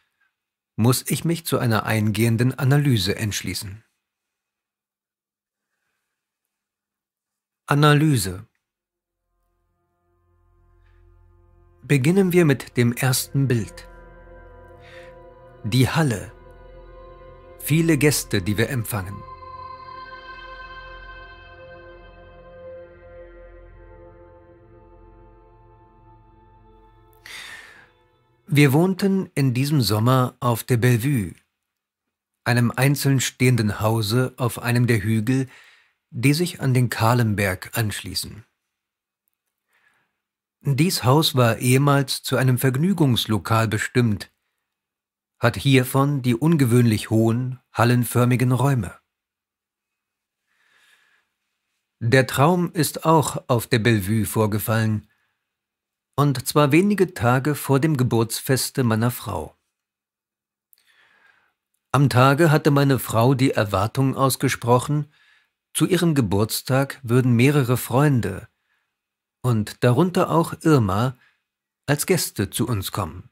muss ich mich zu einer eingehenden Analyse entschließen. Analyse Beginnen wir mit dem ersten Bild. Die Halle. Viele Gäste, die wir empfangen. Wir wohnten in diesem Sommer auf der Bellevue, einem einzeln stehenden Hause auf einem der Hügel, die sich an den Kahlenberg anschließen. Dies Haus war ehemals zu einem Vergnügungslokal bestimmt, hat hiervon die ungewöhnlich hohen, hallenförmigen Räume. Der Traum ist auch auf der Bellevue vorgefallen, und zwar wenige Tage vor dem Geburtsfeste meiner Frau. Am Tage hatte meine Frau die Erwartung ausgesprochen, zu ihrem Geburtstag würden mehrere Freunde und darunter auch Irma als Gäste zu uns kommen.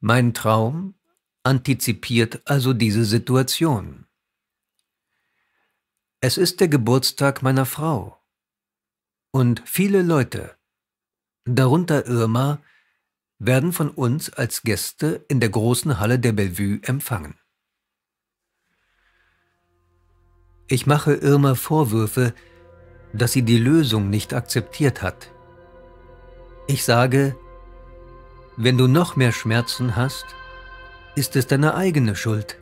Mein Traum antizipiert also diese Situation. Es ist der Geburtstag meiner Frau und viele Leute, darunter Irma, werden von uns als Gäste in der großen Halle der Bellevue empfangen. Ich mache Irma Vorwürfe, dass sie die Lösung nicht akzeptiert hat. Ich sage, wenn du noch mehr Schmerzen hast, ist es deine eigene Schuld.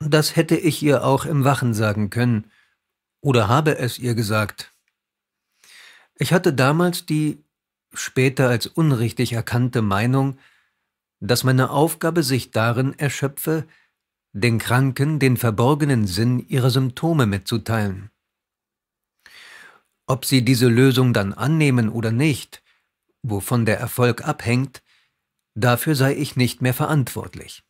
Das hätte ich ihr auch im Wachen sagen können oder habe es ihr gesagt. Ich hatte damals die später als unrichtig erkannte Meinung, dass meine Aufgabe sich darin erschöpfe, den Kranken den verborgenen Sinn ihrer Symptome mitzuteilen. Ob sie diese Lösung dann annehmen oder nicht, wovon der Erfolg abhängt, dafür sei ich nicht mehr verantwortlich.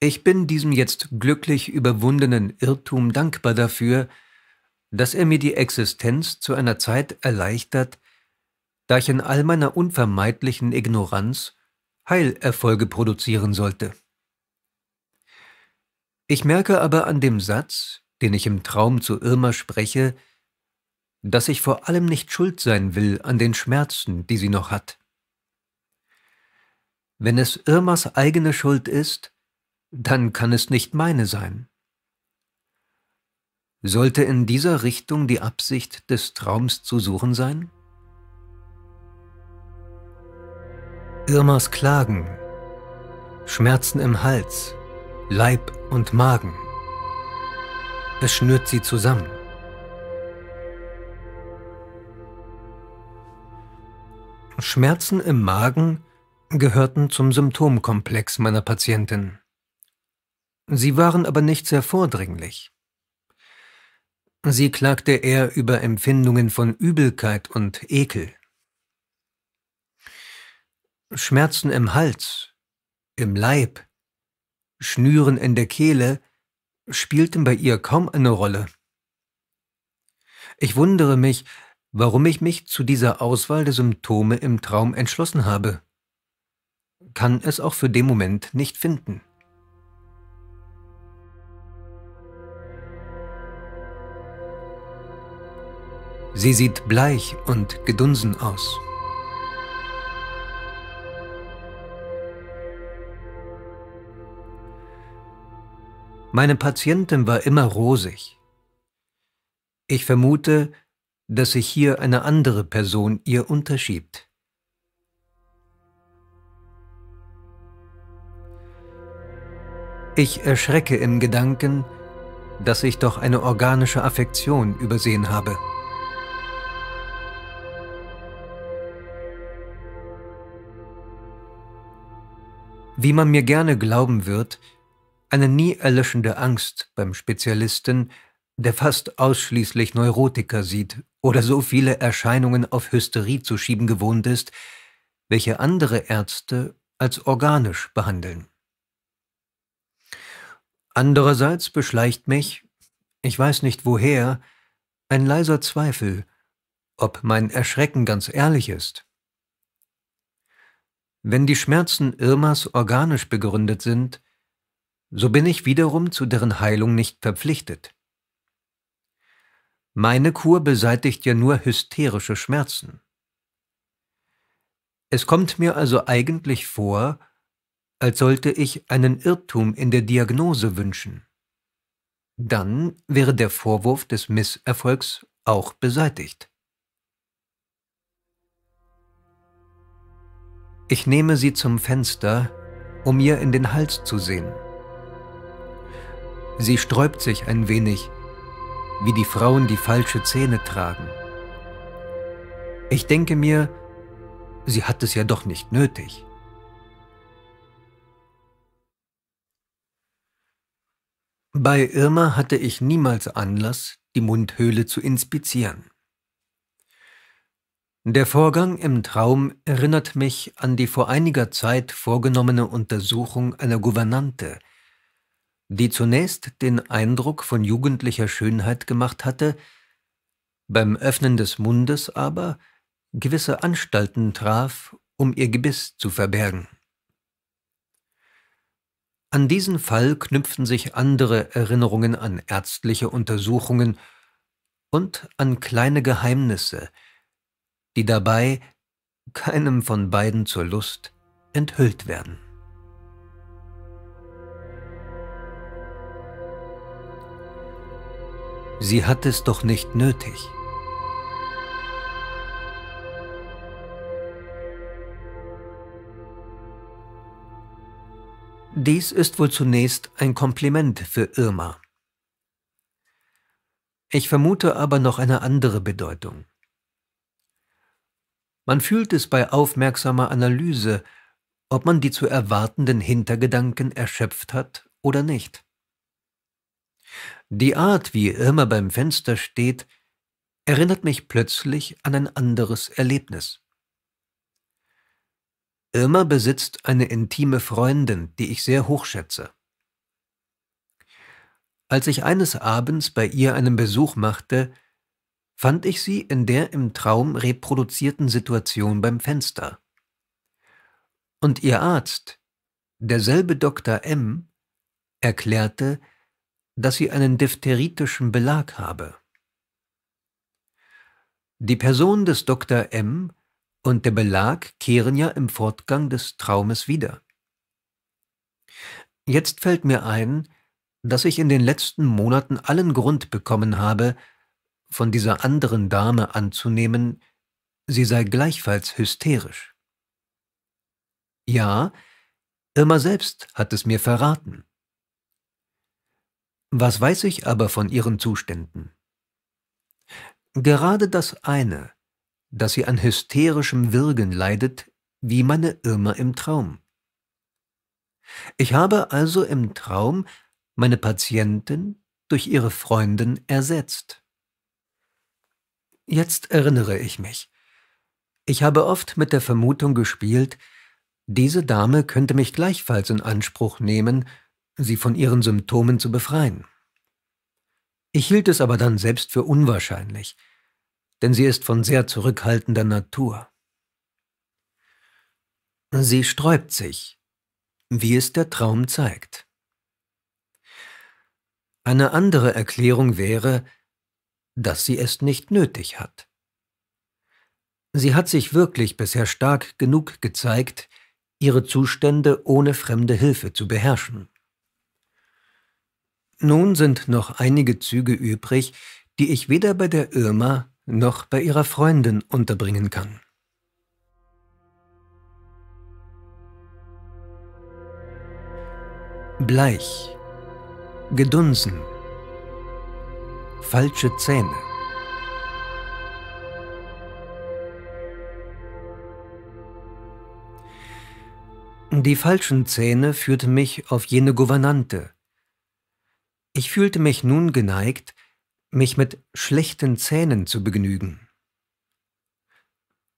Ich bin diesem jetzt glücklich überwundenen Irrtum dankbar dafür, dass er mir die Existenz zu einer Zeit erleichtert, da ich in all meiner unvermeidlichen Ignoranz Heilerfolge produzieren sollte. Ich merke aber an dem Satz, den ich im Traum zu Irma spreche, dass ich vor allem nicht schuld sein will an den Schmerzen, die sie noch hat. Wenn es Irmas eigene Schuld ist, dann kann es nicht meine sein. Sollte in dieser Richtung die Absicht des Traums zu suchen sein? Irmas Klagen, Schmerzen im Hals, Leib und Magen. Es schnürt sie zusammen. Schmerzen im Magen gehörten zum Symptomkomplex meiner Patientin. Sie waren aber nicht sehr vordringlich. Sie klagte eher über Empfindungen von Übelkeit und Ekel. Schmerzen im Hals, im Leib, Schnüren in der Kehle spielten bei ihr kaum eine Rolle. Ich wundere mich, warum ich mich zu dieser Auswahl der Symptome im Traum entschlossen habe. Kann es auch für den Moment nicht finden. Sie sieht bleich und gedunsen aus. Meine Patientin war immer rosig. Ich vermute, dass sich hier eine andere Person ihr unterschiebt. Ich erschrecke im Gedanken, dass ich doch eine organische Affektion übersehen habe. Wie man mir gerne glauben wird, eine nie erlöschende Angst beim Spezialisten, der fast ausschließlich Neurotiker sieht oder so viele Erscheinungen auf Hysterie zu schieben gewohnt ist, welche andere Ärzte als organisch behandeln. Andererseits beschleicht mich, ich weiß nicht woher, ein leiser Zweifel, ob mein Erschrecken ganz ehrlich ist. Wenn die Schmerzen Irmas organisch begründet sind, so bin ich wiederum zu deren Heilung nicht verpflichtet. Meine Kur beseitigt ja nur hysterische Schmerzen. Es kommt mir also eigentlich vor, als sollte ich einen Irrtum in der Diagnose wünschen. Dann wäre der Vorwurf des Misserfolgs auch beseitigt. Ich nehme sie zum Fenster, um ihr in den Hals zu sehen. Sie sträubt sich ein wenig, wie die Frauen, die falsche Zähne tragen. Ich denke mir, sie hat es ja doch nicht nötig. Bei Irma hatte ich niemals Anlass, die Mundhöhle zu inspizieren. Der Vorgang im Traum erinnert mich an die vor einiger Zeit vorgenommene Untersuchung einer Gouvernante – die zunächst den Eindruck von jugendlicher Schönheit gemacht hatte, beim Öffnen des Mundes aber gewisse Anstalten traf, um ihr Gebiss zu verbergen. An diesen Fall knüpften sich andere Erinnerungen an ärztliche Untersuchungen und an kleine Geheimnisse, die dabei keinem von beiden zur Lust enthüllt werden. Sie hat es doch nicht nötig. Dies ist wohl zunächst ein Kompliment für Irma. Ich vermute aber noch eine andere Bedeutung. Man fühlt es bei aufmerksamer Analyse, ob man die zu erwartenden Hintergedanken erschöpft hat oder nicht. Die Art, wie Irma beim Fenster steht, erinnert mich plötzlich an ein anderes Erlebnis. Irma besitzt eine intime Freundin, die ich sehr hochschätze. Als ich eines Abends bei ihr einen Besuch machte, fand ich sie in der im Traum reproduzierten Situation beim Fenster. Und ihr Arzt, derselbe Dr. M., erklärte, dass sie einen diphtheritischen Belag habe. Die Person des Dr. M und der Belag kehren ja im Fortgang des Traumes wieder. Jetzt fällt mir ein, dass ich in den letzten Monaten allen Grund bekommen habe, von dieser anderen Dame anzunehmen, sie sei gleichfalls hysterisch. Ja, Irma selbst hat es mir verraten. Was weiß ich aber von ihren Zuständen? Gerade das eine, dass sie an hysterischem Wirgen leidet, wie meine Irma im Traum. Ich habe also im Traum meine Patientin durch ihre Freundin ersetzt. Jetzt erinnere ich mich. Ich habe oft mit der Vermutung gespielt, diese Dame könnte mich gleichfalls in Anspruch nehmen sie von ihren Symptomen zu befreien. Ich hielt es aber dann selbst für unwahrscheinlich, denn sie ist von sehr zurückhaltender Natur. Sie sträubt sich, wie es der Traum zeigt. Eine andere Erklärung wäre, dass sie es nicht nötig hat. Sie hat sich wirklich bisher stark genug gezeigt, ihre Zustände ohne fremde Hilfe zu beherrschen. Nun sind noch einige Züge übrig, die ich weder bei der Irma noch bei ihrer Freundin unterbringen kann. Bleich, gedunsen, falsche Zähne. Die falschen Zähne führten mich auf jene Gouvernante, ich fühlte mich nun geneigt, mich mit schlechten Zähnen zu begnügen.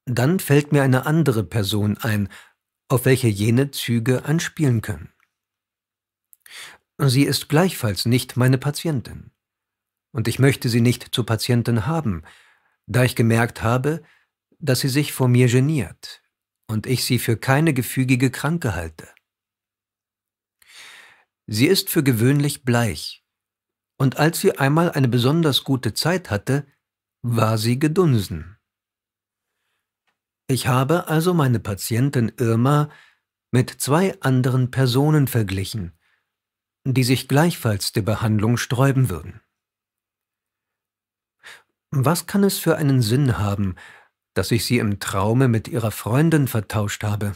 Dann fällt mir eine andere Person ein, auf welche jene Züge anspielen können. Sie ist gleichfalls nicht meine Patientin. Und ich möchte sie nicht zur Patientin haben, da ich gemerkt habe, dass sie sich vor mir geniert und ich sie für keine gefügige Kranke halte. Sie ist für gewöhnlich bleich und als sie einmal eine besonders gute Zeit hatte, war sie gedunsen. Ich habe also meine Patientin Irma mit zwei anderen Personen verglichen, die sich gleichfalls der Behandlung sträuben würden. Was kann es für einen Sinn haben, dass ich sie im Traume mit ihrer Freundin vertauscht habe?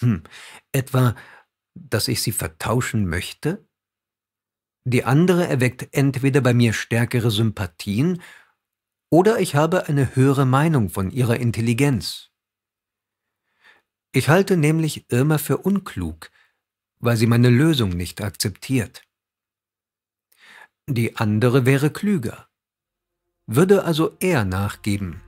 Hm, etwa, dass ich sie vertauschen möchte? die andere erweckt entweder bei mir stärkere Sympathien oder ich habe eine höhere Meinung von ihrer Intelligenz. Ich halte nämlich Irma für unklug, weil sie meine Lösung nicht akzeptiert. Die andere wäre klüger, würde also eher nachgeben.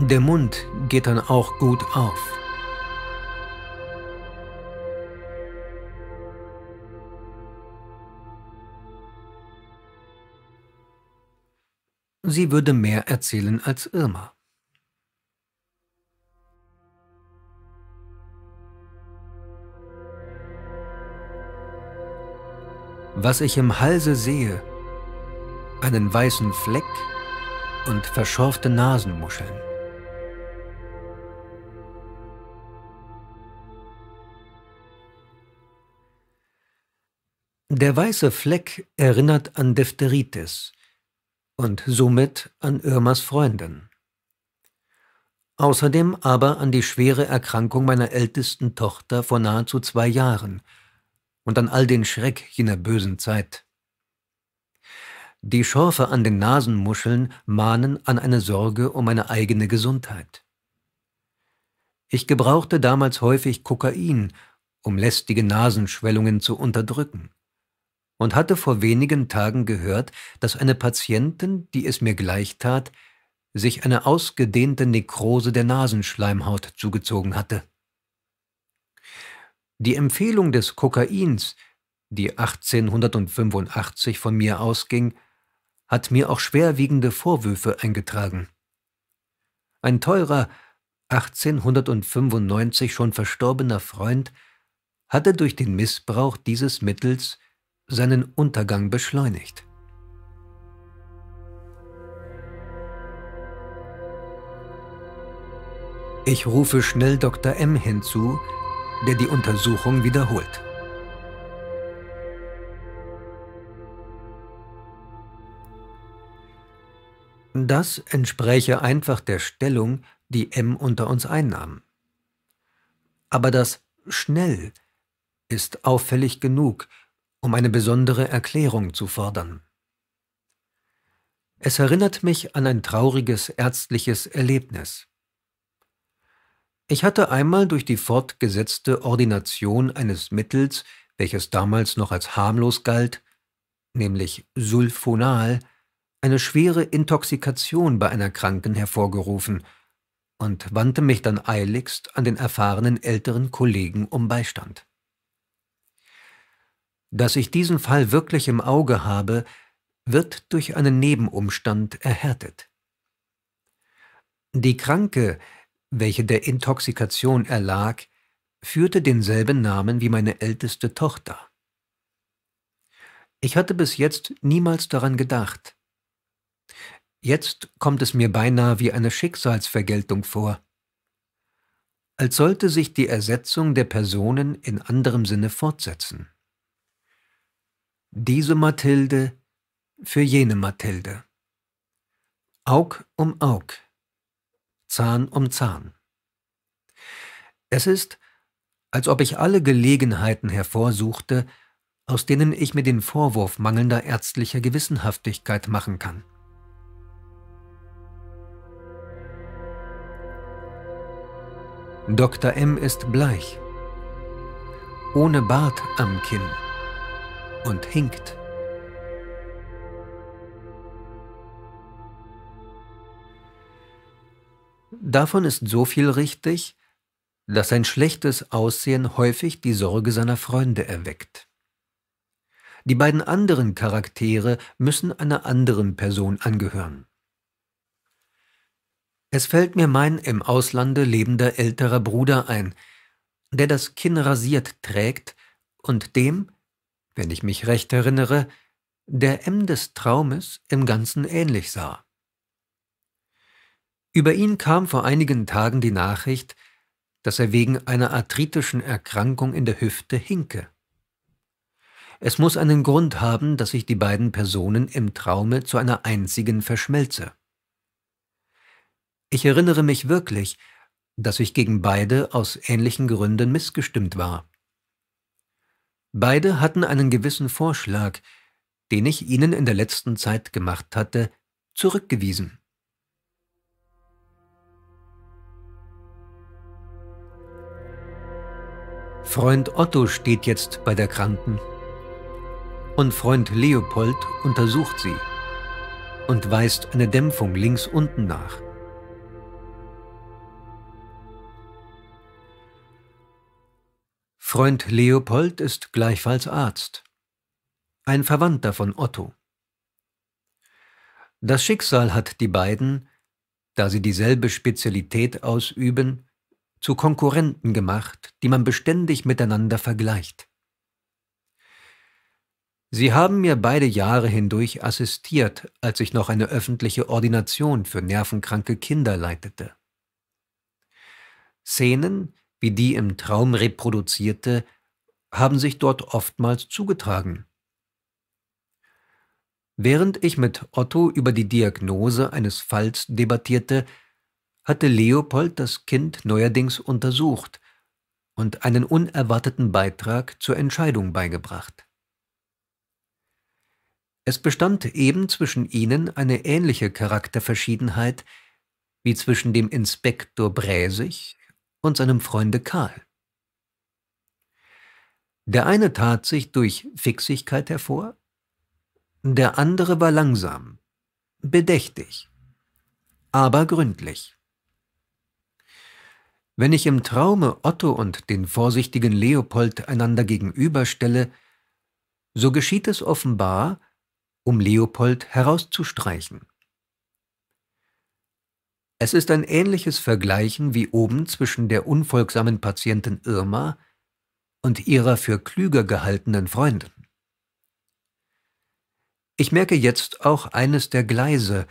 Der Mund geht dann auch gut auf. Sie würde mehr erzählen als Irma. Was ich im Halse sehe, einen weißen Fleck und verschorfte Nasenmuscheln. Der weiße Fleck erinnert an Diphtheritis – und somit an Irmas Freundin. Außerdem aber an die schwere Erkrankung meiner ältesten Tochter vor nahezu zwei Jahren und an all den Schreck jener bösen Zeit. Die Schorfe an den Nasenmuscheln mahnen an eine Sorge um meine eigene Gesundheit. Ich gebrauchte damals häufig Kokain, um lästige Nasenschwellungen zu unterdrücken und hatte vor wenigen Tagen gehört, dass eine Patientin, die es mir gleich tat, sich eine ausgedehnte Nekrose der Nasenschleimhaut zugezogen hatte. Die Empfehlung des Kokains, die 1885 von mir ausging, hat mir auch schwerwiegende Vorwürfe eingetragen. Ein teurer, 1895 schon verstorbener Freund hatte durch den Missbrauch dieses Mittels seinen Untergang beschleunigt. Ich rufe schnell Dr. M hinzu, der die Untersuchung wiederholt. Das entspräche einfach der Stellung, die M unter uns einnahm. Aber das schnell ist auffällig genug, um eine besondere Erklärung zu fordern. Es erinnert mich an ein trauriges ärztliches Erlebnis. Ich hatte einmal durch die fortgesetzte Ordination eines Mittels, welches damals noch als harmlos galt, nämlich Sulfonal, eine schwere Intoxikation bei einer Kranken hervorgerufen und wandte mich dann eiligst an den erfahrenen älteren Kollegen um Beistand. Dass ich diesen Fall wirklich im Auge habe, wird durch einen Nebenumstand erhärtet. Die Kranke, welche der Intoxikation erlag, führte denselben Namen wie meine älteste Tochter. Ich hatte bis jetzt niemals daran gedacht. Jetzt kommt es mir beinahe wie eine Schicksalsvergeltung vor. Als sollte sich die Ersetzung der Personen in anderem Sinne fortsetzen diese Mathilde für jene Mathilde. Aug um Aug, Zahn um Zahn. Es ist, als ob ich alle Gelegenheiten hervorsuchte, aus denen ich mir den Vorwurf mangelnder ärztlicher Gewissenhaftigkeit machen kann. Dr. M ist bleich, ohne Bart am Kinn und hinkt. Davon ist so viel richtig, dass sein schlechtes Aussehen häufig die Sorge seiner Freunde erweckt. Die beiden anderen Charaktere müssen einer anderen Person angehören. Es fällt mir mein im Auslande lebender älterer Bruder ein, der das Kinn rasiert trägt und dem, wenn ich mich recht erinnere, der M des Traumes im Ganzen ähnlich sah. Über ihn kam vor einigen Tagen die Nachricht, dass er wegen einer arthritischen Erkrankung in der Hüfte hinke. Es muss einen Grund haben, dass ich die beiden Personen im Traume zu einer einzigen verschmelze. Ich erinnere mich wirklich, dass ich gegen beide aus ähnlichen Gründen missgestimmt war. Beide hatten einen gewissen Vorschlag, den ich ihnen in der letzten Zeit gemacht hatte, zurückgewiesen. Freund Otto steht jetzt bei der Kranken und Freund Leopold untersucht sie und weist eine Dämpfung links unten nach. Freund Leopold ist gleichfalls Arzt, ein Verwandter von Otto. Das Schicksal hat die beiden, da sie dieselbe Spezialität ausüben, zu Konkurrenten gemacht, die man beständig miteinander vergleicht. Sie haben mir beide Jahre hindurch assistiert, als ich noch eine öffentliche Ordination für nervenkranke Kinder leitete. Szenen, wie die im Traum reproduzierte, haben sich dort oftmals zugetragen. Während ich mit Otto über die Diagnose eines Falls debattierte, hatte Leopold das Kind neuerdings untersucht und einen unerwarteten Beitrag zur Entscheidung beigebracht. Es bestand eben zwischen ihnen eine ähnliche Charakterverschiedenheit wie zwischen dem Inspektor Bräsig, und seinem Freunde Karl. Der eine tat sich durch Fixigkeit hervor, der andere war langsam, bedächtig, aber gründlich. Wenn ich im Traume Otto und den vorsichtigen Leopold einander gegenüberstelle, so geschieht es offenbar, um Leopold herauszustreichen. Es ist ein ähnliches Vergleichen wie oben zwischen der unfolgsamen Patientin Irma und ihrer für klüger gehaltenen Freundin. Ich merke jetzt auch eines der Gleise,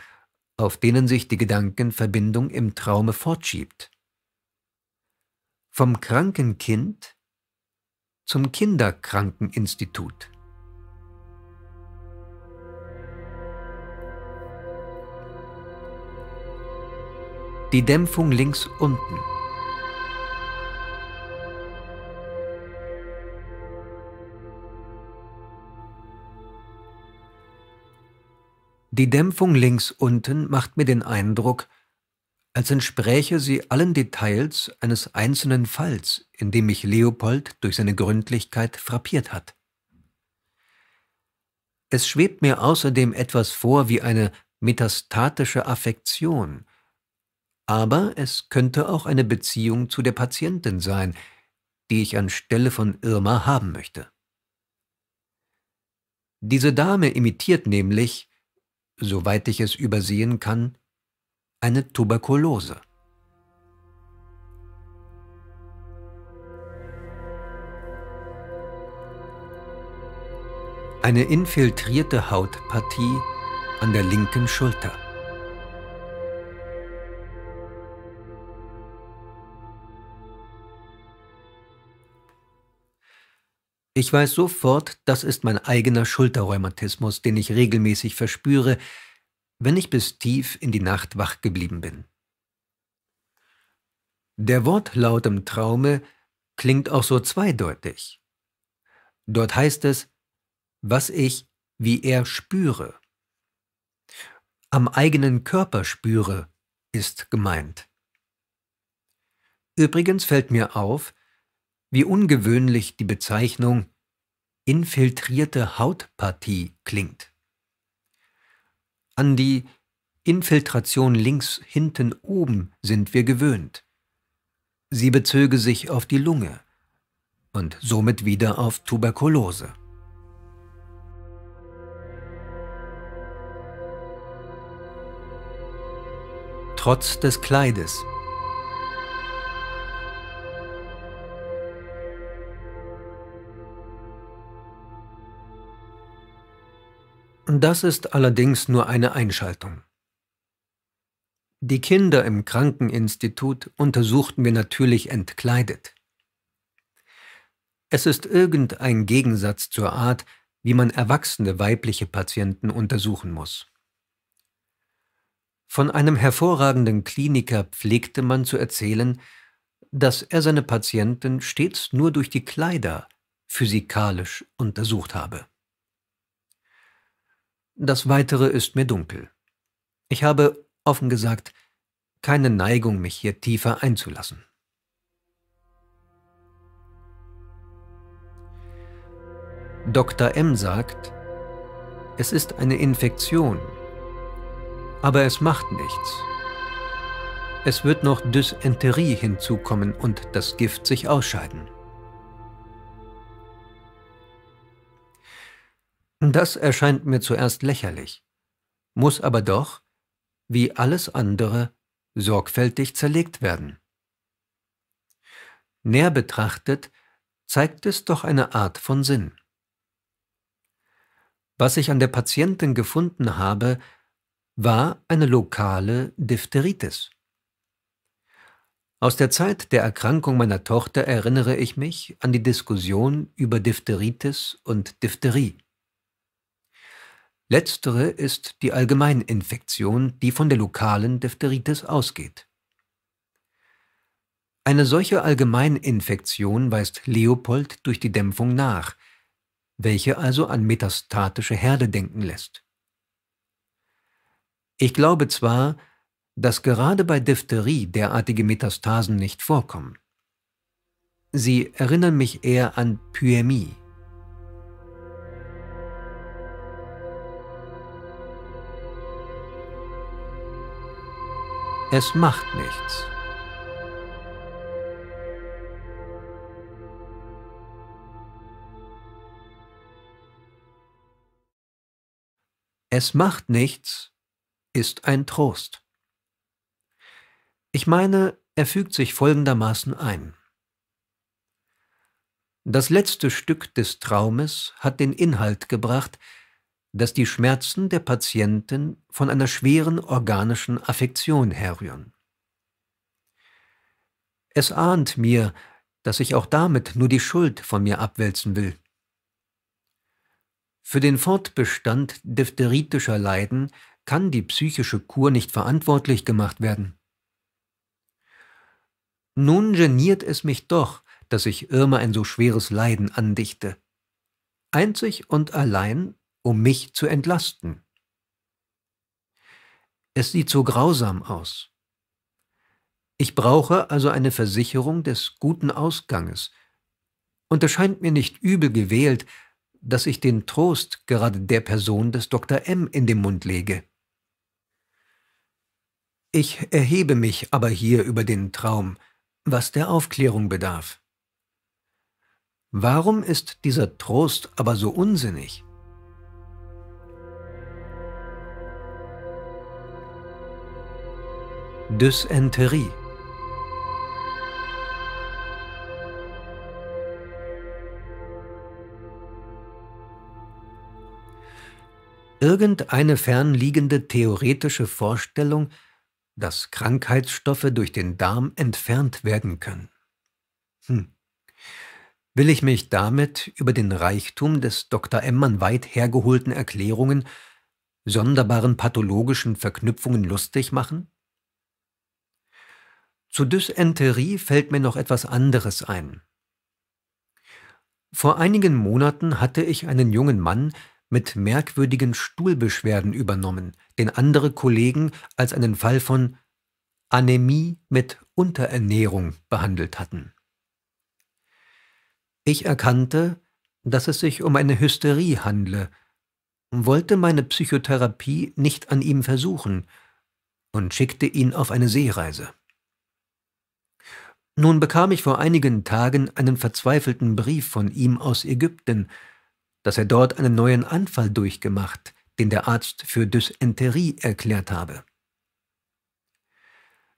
auf denen sich die Gedankenverbindung im Traume fortschiebt. Vom kranken Kind zum Kinderkrankeninstitut. die Dämpfung links unten. Die Dämpfung links unten macht mir den Eindruck, als entspräche sie allen Details eines einzelnen Falls, in dem mich Leopold durch seine Gründlichkeit frappiert hat. Es schwebt mir außerdem etwas vor wie eine metastatische Affektion, aber es könnte auch eine Beziehung zu der Patientin sein, die ich anstelle von Irma haben möchte. Diese Dame imitiert nämlich, soweit ich es übersehen kann, eine Tuberkulose. Eine infiltrierte Hautpartie an der linken Schulter. Ich weiß sofort, das ist mein eigener Schulterrheumatismus, den ich regelmäßig verspüre, wenn ich bis tief in die Nacht wach geblieben bin. Der Wortlaut im Traume klingt auch so zweideutig. Dort heißt es, was ich wie er spüre. Am eigenen Körper spüre ist gemeint. Übrigens fällt mir auf, wie ungewöhnlich die Bezeichnung infiltrierte Hautpartie klingt. An die Infiltration links hinten oben sind wir gewöhnt. Sie bezöge sich auf die Lunge und somit wieder auf Tuberkulose. Trotz des Kleides Das ist allerdings nur eine Einschaltung. Die Kinder im Krankeninstitut untersuchten wir natürlich entkleidet. Es ist irgendein Gegensatz zur Art, wie man erwachsene weibliche Patienten untersuchen muss. Von einem hervorragenden Kliniker pflegte man zu erzählen, dass er seine Patienten stets nur durch die Kleider physikalisch untersucht habe. Das Weitere ist mir dunkel. Ich habe, offen gesagt, keine Neigung, mich hier tiefer einzulassen. Dr. M sagt, es ist eine Infektion, aber es macht nichts. Es wird noch Dysenterie hinzukommen und das Gift sich ausscheiden. Das erscheint mir zuerst lächerlich, muss aber doch, wie alles andere, sorgfältig zerlegt werden. Näher betrachtet zeigt es doch eine Art von Sinn. Was ich an der Patientin gefunden habe, war eine lokale Diphtheritis. Aus der Zeit der Erkrankung meiner Tochter erinnere ich mich an die Diskussion über Diphtheritis und Diphtherie. Letztere ist die Allgemeininfektion, die von der lokalen Diphtheritis ausgeht. Eine solche Allgemeininfektion weist Leopold durch die Dämpfung nach, welche also an metastatische Herde denken lässt. Ich glaube zwar, dass gerade bei Diphtherie derartige Metastasen nicht vorkommen. Sie erinnern mich eher an Pyämie. Es macht nichts. Es macht nichts ist ein Trost. Ich meine, er fügt sich folgendermaßen ein. Das letzte Stück des Traumes hat den Inhalt gebracht, dass die Schmerzen der Patienten von einer schweren organischen Affektion herrühren. Es ahnt mir, dass ich auch damit nur die Schuld von mir abwälzen will. Für den Fortbestand diphtheritischer Leiden kann die psychische Kur nicht verantwortlich gemacht werden. Nun geniert es mich doch, dass ich Irma ein so schweres Leiden andichte. Einzig und allein um mich zu entlasten. Es sieht so grausam aus. Ich brauche also eine Versicherung des guten Ausganges, und es scheint mir nicht übel gewählt, dass ich den Trost gerade der Person des Dr. M in den Mund lege. Ich erhebe mich aber hier über den Traum, was der Aufklärung bedarf. Warum ist dieser Trost aber so unsinnig? Dysenterie. Irgendeine fernliegende theoretische Vorstellung, dass Krankheitsstoffe durch den Darm entfernt werden können. Hm. Will ich mich damit über den Reichtum des Dr. Emmann weit hergeholten Erklärungen, sonderbaren pathologischen Verknüpfungen lustig machen? Zu Dysenterie fällt mir noch etwas anderes ein. Vor einigen Monaten hatte ich einen jungen Mann mit merkwürdigen Stuhlbeschwerden übernommen, den andere Kollegen als einen Fall von Anämie mit Unterernährung behandelt hatten. Ich erkannte, dass es sich um eine Hysterie handle, wollte meine Psychotherapie nicht an ihm versuchen und schickte ihn auf eine Seereise. Nun bekam ich vor einigen Tagen einen verzweifelten Brief von ihm aus Ägypten, dass er dort einen neuen Anfall durchgemacht, den der Arzt für Dysenterie erklärt habe.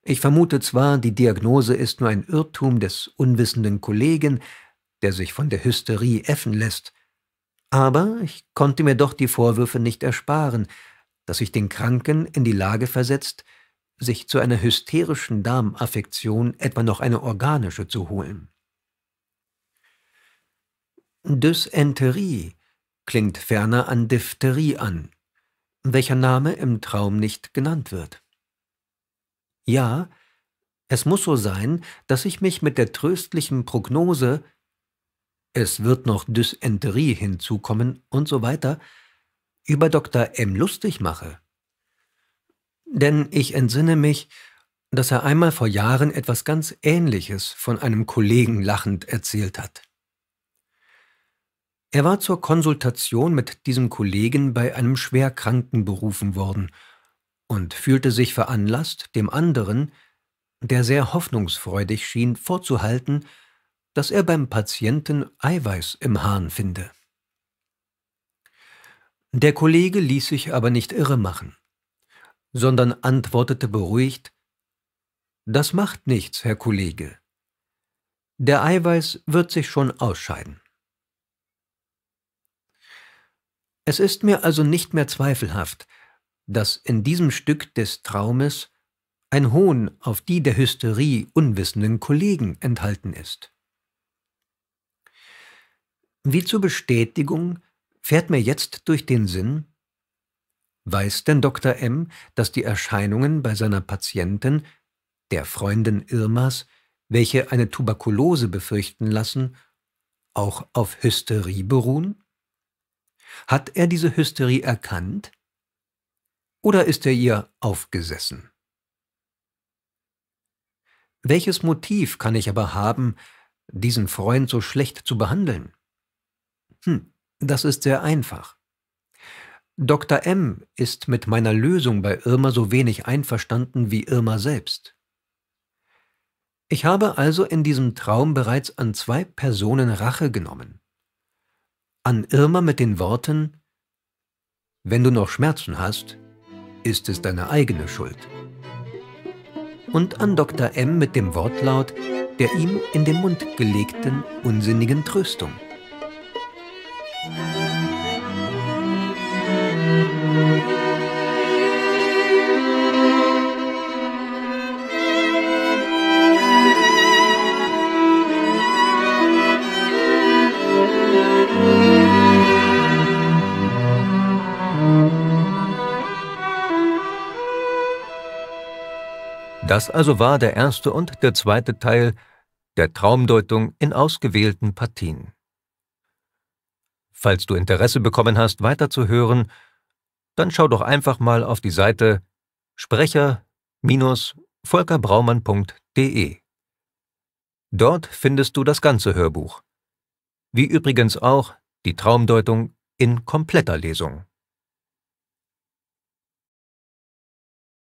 Ich vermute zwar, die Diagnose ist nur ein Irrtum des unwissenden Kollegen, der sich von der Hysterie äffen lässt, aber ich konnte mir doch die Vorwürfe nicht ersparen, dass ich den Kranken in die Lage versetzt, sich zu einer hysterischen Darmaffektion etwa noch eine organische zu holen. Dysenterie klingt ferner an Diphtherie an, welcher Name im Traum nicht genannt wird. Ja, es muss so sein, dass ich mich mit der tröstlichen Prognose es wird noch Dysenterie hinzukommen und so weiter über Dr. M lustig mache. Denn ich entsinne mich, dass er einmal vor Jahren etwas ganz Ähnliches von einem Kollegen lachend erzählt hat. Er war zur Konsultation mit diesem Kollegen bei einem Schwerkranken berufen worden und fühlte sich veranlasst, dem anderen, der sehr hoffnungsfreudig schien, vorzuhalten, dass er beim Patienten Eiweiß im Hahn finde. Der Kollege ließ sich aber nicht irre machen sondern antwortete beruhigt Das macht nichts, Herr Kollege. Der Eiweiß wird sich schon ausscheiden. Es ist mir also nicht mehr zweifelhaft, dass in diesem Stück des Traumes ein Hohn auf die der Hysterie unwissenden Kollegen enthalten ist. Wie zur Bestätigung fährt mir jetzt durch den Sinn, Weiß denn Dr. M., dass die Erscheinungen bei seiner Patientin, der Freundin Irmas, welche eine Tuberkulose befürchten lassen, auch auf Hysterie beruhen? Hat er diese Hysterie erkannt? Oder ist er ihr aufgesessen? Welches Motiv kann ich aber haben, diesen Freund so schlecht zu behandeln? Hm, das ist sehr einfach. Dr. M ist mit meiner Lösung bei Irma so wenig einverstanden wie Irma selbst. Ich habe also in diesem Traum bereits an zwei Personen Rache genommen. An Irma mit den Worten Wenn du noch Schmerzen hast, ist es deine eigene Schuld. Und an Dr. M mit dem Wortlaut der ihm in den Mund gelegten unsinnigen Tröstung. Das also war der erste und der zweite Teil der Traumdeutung in ausgewählten Partien. Falls du Interesse bekommen hast, weiterzuhören, dann schau doch einfach mal auf die Seite sprecher-volkerbraumann.de. Dort findest du das ganze Hörbuch. Wie übrigens auch die Traumdeutung in kompletter Lesung.